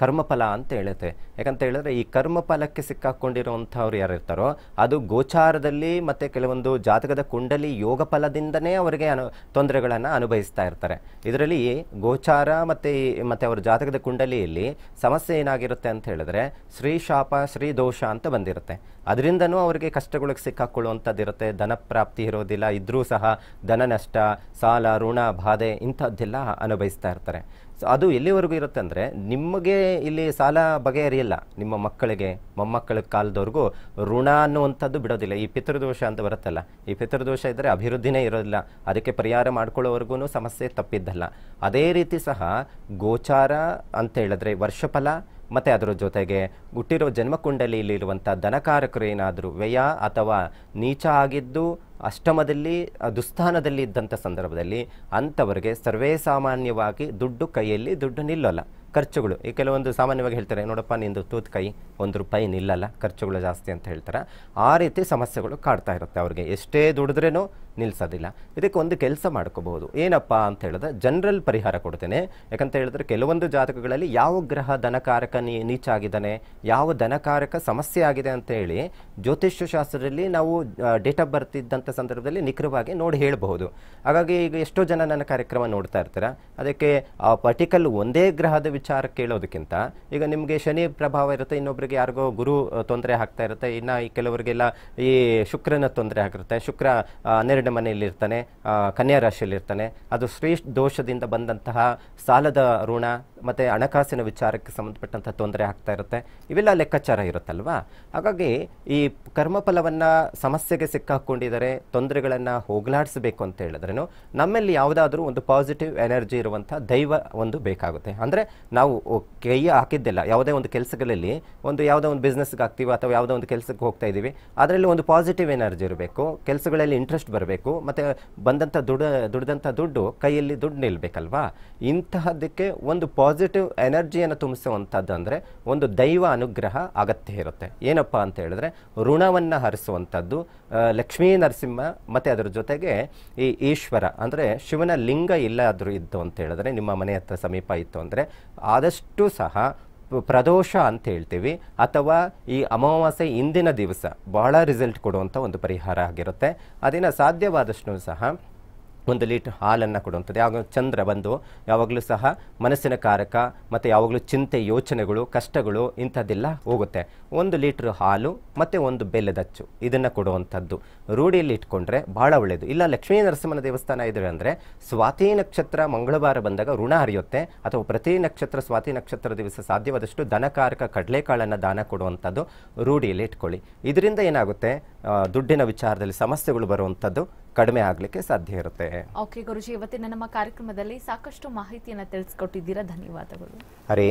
Speaker 2: ಕರ್ಮಫಲ ಅಂತ ಹೇಳುತ್ತೆ ಯಾಕಂತ ಹೇಳಿದ್ರೆ ಈ ಕರ್ಮಫಲಕ್ಕೆ ಸಿಕ್ಕಾಕೊಂಡಿರುವಂಥವ್ರು ಯಾರಿರ್ತಾರೋ ಅದು ಗೋಚಾರದಲ್ಲಿ ಮತ್ತು ಕೆಲವೊಂದು ಜಾತಕದ ಕುಂಡಲಿ ಯೋಗ ಫಲದಿಂದನೇ ಅವರಿಗೆ ಅನು ತೊಂದರೆಗಳನ್ನು ಅನುಭವಿಸ್ತಾ ಇರ್ತಾರೆ ಇದರಲ್ಲಿ ಗೋಚಾರ ಮತ್ತು ಈ ಮತ್ತು ಅವರ ಜಾತಕದ ಕುಂಡಲಿಯಲ್ಲಿ ಸಮಸ್ಯೆ ಏನಾಗಿರುತ್ತೆ ಅಂತ ಹೇಳಿದ್ರೆ ಶ್ರೀ ಶಾಪ ಶ್ರೀ ದೋಷ ಅಂತ ಬಂದಿರುತ್ತೆ ಅದರಿಂದನೂ ಅವರಿಗೆ ಕಷ್ಟಗಳಿಗೆ ಸಿಕ್ಕಾಕೊಳ್ಳುವಂಥದ್ದಿರುತ್ತೆ ಧನ ಇರೋದಿಲ್ಲ ಇದ್ದರೂ ಸಹ ಧನ ನಷ್ಟ ಸಾಲ ಋಣ ಬಾಧೆ ಇಂಥದ್ದೆಲ್ಲ ಅನುಭವಿಸ್ತಾ ಇರ್ತಾರೆ ಸೊ ಅದು ಎಲ್ಲಿವರೆಗೂ ಇರುತ್ತೆ ಅಂದರೆ ನಿಮಗೆ ಇಲ್ಲಿ ಸಾಲ ಬಗೆಹರಿಯಲ್ಲ ನಿಮ್ಮ ಮಕ್ಕಳಿಗೆ ಮೊಮ್ಮಕ್ಕಳ ಕಾಲದವರೆಗೂ ಋಣ ಅನ್ನುವಂಥದ್ದು ಬಿಡೋದಿಲ್ಲ ಈ ಪಿತೃದೋಷ ಅಂತ ಬರುತ್ತಲ್ಲ ಈ ಪಿತೃದೋಷ ಇದ್ದರೆ ಅಭಿವೃದ್ಧಿನೇ ಇರೋದಿಲ್ಲ ಅದಕ್ಕೆ ಪರಿಹಾರ ಮಾಡ್ಕೊಳ್ಳೋವರೆಗೂ ಸಮಸ್ಯೆ ತಪ್ಪಿದ್ದಲ್ಲ ಅದೇ ರೀತಿ ಸಹ ಗೋಚಾರ ಅಂತ ಹೇಳಿದ್ರೆ ವರ್ಷಫಲ ಮತ್ತು ಅದರ ಜೊತೆಗೆ ಹುಟ್ಟಿರೋ ಜನ್ಮಕುಂಡಲಿಯಲ್ಲಿರುವಂಥ ಧನಕಾರಕರು ಏನಾದರೂ ವ್ಯಯ ಅಥವಾ ನೀಚ ಆಗಿದ್ದು ಅಷ್ಟಮದಲ್ಲಿ ದುಸ್ಥಾನದಲ್ಲಿ ಇದ್ದಂಥ ಸಂದರ್ಭದಲ್ಲಿ ಅಂಥವರಿಗೆ ಸರ್ವೇ ಸಾಮಾನ್ಯವಾಗಿ ದುಡ್ಡು ಕೈಯಲ್ಲಿ ದುಡ್ಡು ನಿಲ್ಲಲ್ಲ ಖರ್ಚುಗಳು ಈ ಕೆಲವೊಂದು ಸಾಮಾನ್ಯವಾಗಿ ಹೇಳ್ತಾರೆ ನೋಡಪ್ಪ ನಿಂದು ತೂತ್ ಕೈ ಒಂದು ರೂಪಾಯಿ ನಿಲ್ಲಲ್ಲ ಖರ್ಚುಗಳು ಜಾಸ್ತಿ ಅಂತ ಹೇಳ್ತಾರೆ ಆ ರೀತಿ ಸಮಸ್ಯೆಗಳು ಕಾಡ್ತಾ ಇರುತ್ತೆ ಅವ್ರಿಗೆ ಎಷ್ಟೇ ದುಡಿದ್ರೇನು ನಿಲ್ಲಿಸೋದಿಲ್ಲ ಇದಕ್ಕೆ ಒಂದು ಕೆಲಸ ಮಾಡ್ಕೋಬಹುದು ಏನಪ್ಪ ಅಂತ ಹೇಳಿದ್ರೆ ಜನರಲ್ ಪರಿಹಾರ ಕೊಡ್ತೇನೆ ಯಾಕಂತ ಹೇಳಿದ್ರೆ ಕೆಲವೊಂದು ಜಾತಕಗಳಲ್ಲಿ ಯಾವ ಗ್ರಹ ಧನಕಾರಕ ನೀಚಾಗಿದ್ದಾನೆ ಯಾವ ಧನಕಾರಕ ಸಮಸ್ಯೆ ಆಗಿದೆ ಅಂತ ಹೇಳಿ ಜ್ಯೋತಿಷ್ಯ ಶಾಸ್ತ್ರದಲ್ಲಿ ನಾವು ಡೇಟ್ ಆಫ್ ಬರ್ತ್ ಇದ್ದಂಥ ಸಂದರ್ಭದಲ್ಲಿ ನಿಖರವಾಗಿ ನೋಡಿ ಹೇಳಬಹುದು ಹಾಗಾಗಿ ಈಗ ಎಷ್ಟೋ ಜನ ನನ್ನ ಕಾರ್ಯಕ್ರಮ ನೋಡ್ತಾ ಇರ್ತಾರೆ ಅದಕ್ಕೆ ಆ ಪರ್ಟಿಕಲ್ ಒಂದೇ ಗ್ರಹದ ವಿಚಾರ ಕೇಳೋದಕ್ಕಿಂತ ಈಗ ನಿಮಗೆ ಶನಿ ಪ್ರಭಾವ ಇರುತ್ತೆ ಇನ್ನೊಬ್ಬರಿಗೆ ಯಾರಿಗೋ ಗುರು ತೊಂದರೆ ಆಗ್ತಾ ಇರುತ್ತೆ ಇನ್ನು ಕೆಲವರಿಗೆಲ್ಲ ಈ ಶುಕ್ರನ ತೊಂದರೆ ಆಗಿರುತ್ತೆ ಶುಕ್ರ ಹನ್ನೆರಡು ಎರಡನೇ ಮನೆಯಲ್ಲಿರ್ತಾನೆ ಕನ್ಯಾ ರಾಶಿಯಲ್ಲಿರ್ತಾನೆ ಅದು ಶ್ರೇಷ್ಠ ದೋಷದಿಂದ ಬಂದಂತಹ ಸಾಲದ ಋಣ ಮತ್ತು ಹಣಕಾಸಿನ ವಿಚಾರಕ್ಕೆ ಸಂಬಂಧಪಟ್ಟಂಥ ತೊಂದರೆ ಆಗ್ತಾ ಇರುತ್ತೆ ಇವೆಲ್ಲ ಲೆಕ್ಕಾಚಾರ ಇರುತ್ತಲ್ವಾ ಹಾಗಾಗಿ ಈ ಕರ್ಮಫಲವನ್ನು ಸಮಸ್ಯೆಗೆ ಸಿಕ್ಕಾಕೊಂಡಿದ್ದಾರೆ ತೊಂದರೆಗಳನ್ನು ಹೋಗಲಾಡಿಸಬೇಕು ಅಂತ ಹೇಳಿದ್ರೂ ನಮ್ಮಲ್ಲಿ ಯಾವುದಾದ್ರೂ ಒಂದು ಪಾಸಿಟಿವ್ ಎನರ್ಜಿ ಇರುವಂಥ ದೈವ ಒಂದು ಬೇಕಾಗುತ್ತೆ ಅಂದರೆ ನಾವು ಕೈ ಹಾಕಿದ್ದಿಲ್ಲ ಯಾವುದೇ ಒಂದು ಕೆಲಸಗಳಲ್ಲಿ ಒಂದು ಯಾವುದೋ ಒಂದು ಬಿಸ್ನೆಸ್ಗೆ ಆಗ್ತೀವಿ ಅಥವಾ ಯಾವುದೋ ಒಂದು ಕೆಲಸಕ್ಕೆ ಹೋಗ್ತಾ ಇದ್ದೀವಿ ಅದರಲ್ಲಿ ಒಂದು ಪಾಸಿಟಿವ್ ಎನರ್ಜಿ ಇರಬೇಕು ಕೆಲಸಗಳಲ್ಲಿ ಇಂಟ್ರೆಸ್ಟ್ ಬರಬೇಕು ಮತ್ತು ಬಂದಂಥ ದುಡ ದುಡ್ದಂಥ ದುಡ್ಡು ಕೈಯಲ್ಲಿ ದುಡ್ಡು ನಿಲ್ಲಬೇಕಲ್ವಾ ಇಂತಹದಕ್ಕೆ ಒಂದು ಪಾಸಿಟಿವ್ ಪಾಸಿಟಿವ್ ಎನರ್ಜಿಯನ್ನು ತುಂಬಿಸುವಂಥದ್ದು ಅಂದರೆ ಒಂದು ದೈವ ಅನುಗ್ರಹ ಅಗತ್ಯ ಇರುತ್ತೆ ಏನಪ್ಪ ಅಂತ ಹೇಳಿದ್ರೆ ಋಣವನ್ನು ಹರಿಸುವಂಥದ್ದು ಲಕ್ಷ್ಮೀ ನರಸಿಂಹ ಮತ್ತು ಅದರ ಜೊತೆಗೆ ಈ ಈಶ್ವರ ಅಂದರೆ ಶಿವನ ಲಿಂಗ ಇಲ್ಲಾದರೂ ಇದ್ದು ಅಂತ ಹೇಳಿದ್ರೆ ನಿಮ್ಮ ಮನೆ ಹತ್ರ ಸಮೀಪ ಇತ್ತು ಅಂದರೆ ಆದಷ್ಟು ಸಹ ಪ್ರದೋಷ ಅಂತ ಹೇಳ್ತೀವಿ ಅಥವಾ ಈ ಅಮಾವಾಸ್ಯೆ ಇಂದಿನ ದಿವಸ ಬಹಳ ರಿಸಲ್ಟ್ ಕೊಡುವಂಥ ಒಂದು ಪರಿಹಾರ ಆಗಿರುತ್ತೆ ಅದನ್ನು ಸಾಧ್ಯವಾದಷ್ಟು ಸಹ ಒಂದು ಲೀಟ್ರ್ ಹಾಲನ್ನು ಕೊಡುವಂಥದ್ದು ಯಾವಾಗ ಚಂದ್ರ ಬಂದು ಯಾವಾಗಲೂ ಸಹ ಮನಸ್ಸಿನ ಕಾರಕ ಮತ್ತು ಯಾವಾಗಲೂ ಚಿಂತೆ ಯೋಚನೆಗಳು ಕಷ್ಟಗಳು ಇಂಥದ್ದೆಲ್ಲ ಹೋಗುತ್ತೆ ಒಂದು ಲೀಟ್ರ್ ಹಾಲು ಮತ್ತು ಒಂದು ಬೆಲ್ಲದಚ್ಚು ಇದನ್ನು ಕೊಡುವಂಥದ್ದು ರೂಢಿಯಲ್ಲಿ ಇಟ್ಕೊಂಡ್ರೆ ಭಾಳ ಒಳ್ಳೆಯದು ಇಲ್ಲ ಲಕ್ಷ್ಮೀ ನರಸಿಂಹನ ದೇವಸ್ಥಾನ ಇದ್ರೆ ಅಂದರೆ ಸ್ವಾತಿ ನಕ್ಷತ್ರ ಮಂಗಳವಾರ ಬಂದಾಗ ಋಣ ಹರಿಯುತ್ತೆ ಅಥವಾ ಪ್ರತಿ ನಕ್ಷತ್ರ ಸ್ವಾತಿ ನಕ್ಷತ್ರ ದಿವಸ ಸಾಧ್ಯವಾದಷ್ಟು ದನಕಾರಕ ಕಡಲೆಕಾಳನ್ನು ದಾನ ಕೊಡುವಂಥದ್ದು ರೂಢಿಯಲ್ಲಿ ಇಟ್ಕೊಳ್ಳಿ ಇದರಿಂದ ಏನಾಗುತ್ತೆ ದುಡ್ಡಿನ ವಿಚಾರದಲ್ಲಿ ಸಮಸ್ಯೆಗಳು ಬರುವಂಥದ್ದು ಕಡಿಮೆ ಆಗ್ಲಿಕ್ಕೆ ಸಾಧ್ಯ ಇರುತ್ತೆ ಓಕೆ
Speaker 1: ಗುರುಜಿ ಇವತ್ತಿನ ನಮ್ಮ ಕಾರ್ಯಕ್ರಮದಲ್ಲಿ ಸಾಕಷ್ಟು ಮಾಹಿತಿಯನ್ನು ತಿಳಿಸ್ಕೊಟ್ಟಿದ್ದೀರಾ ಧನ್ಯವಾದಗಳು
Speaker 2: ಹರೇ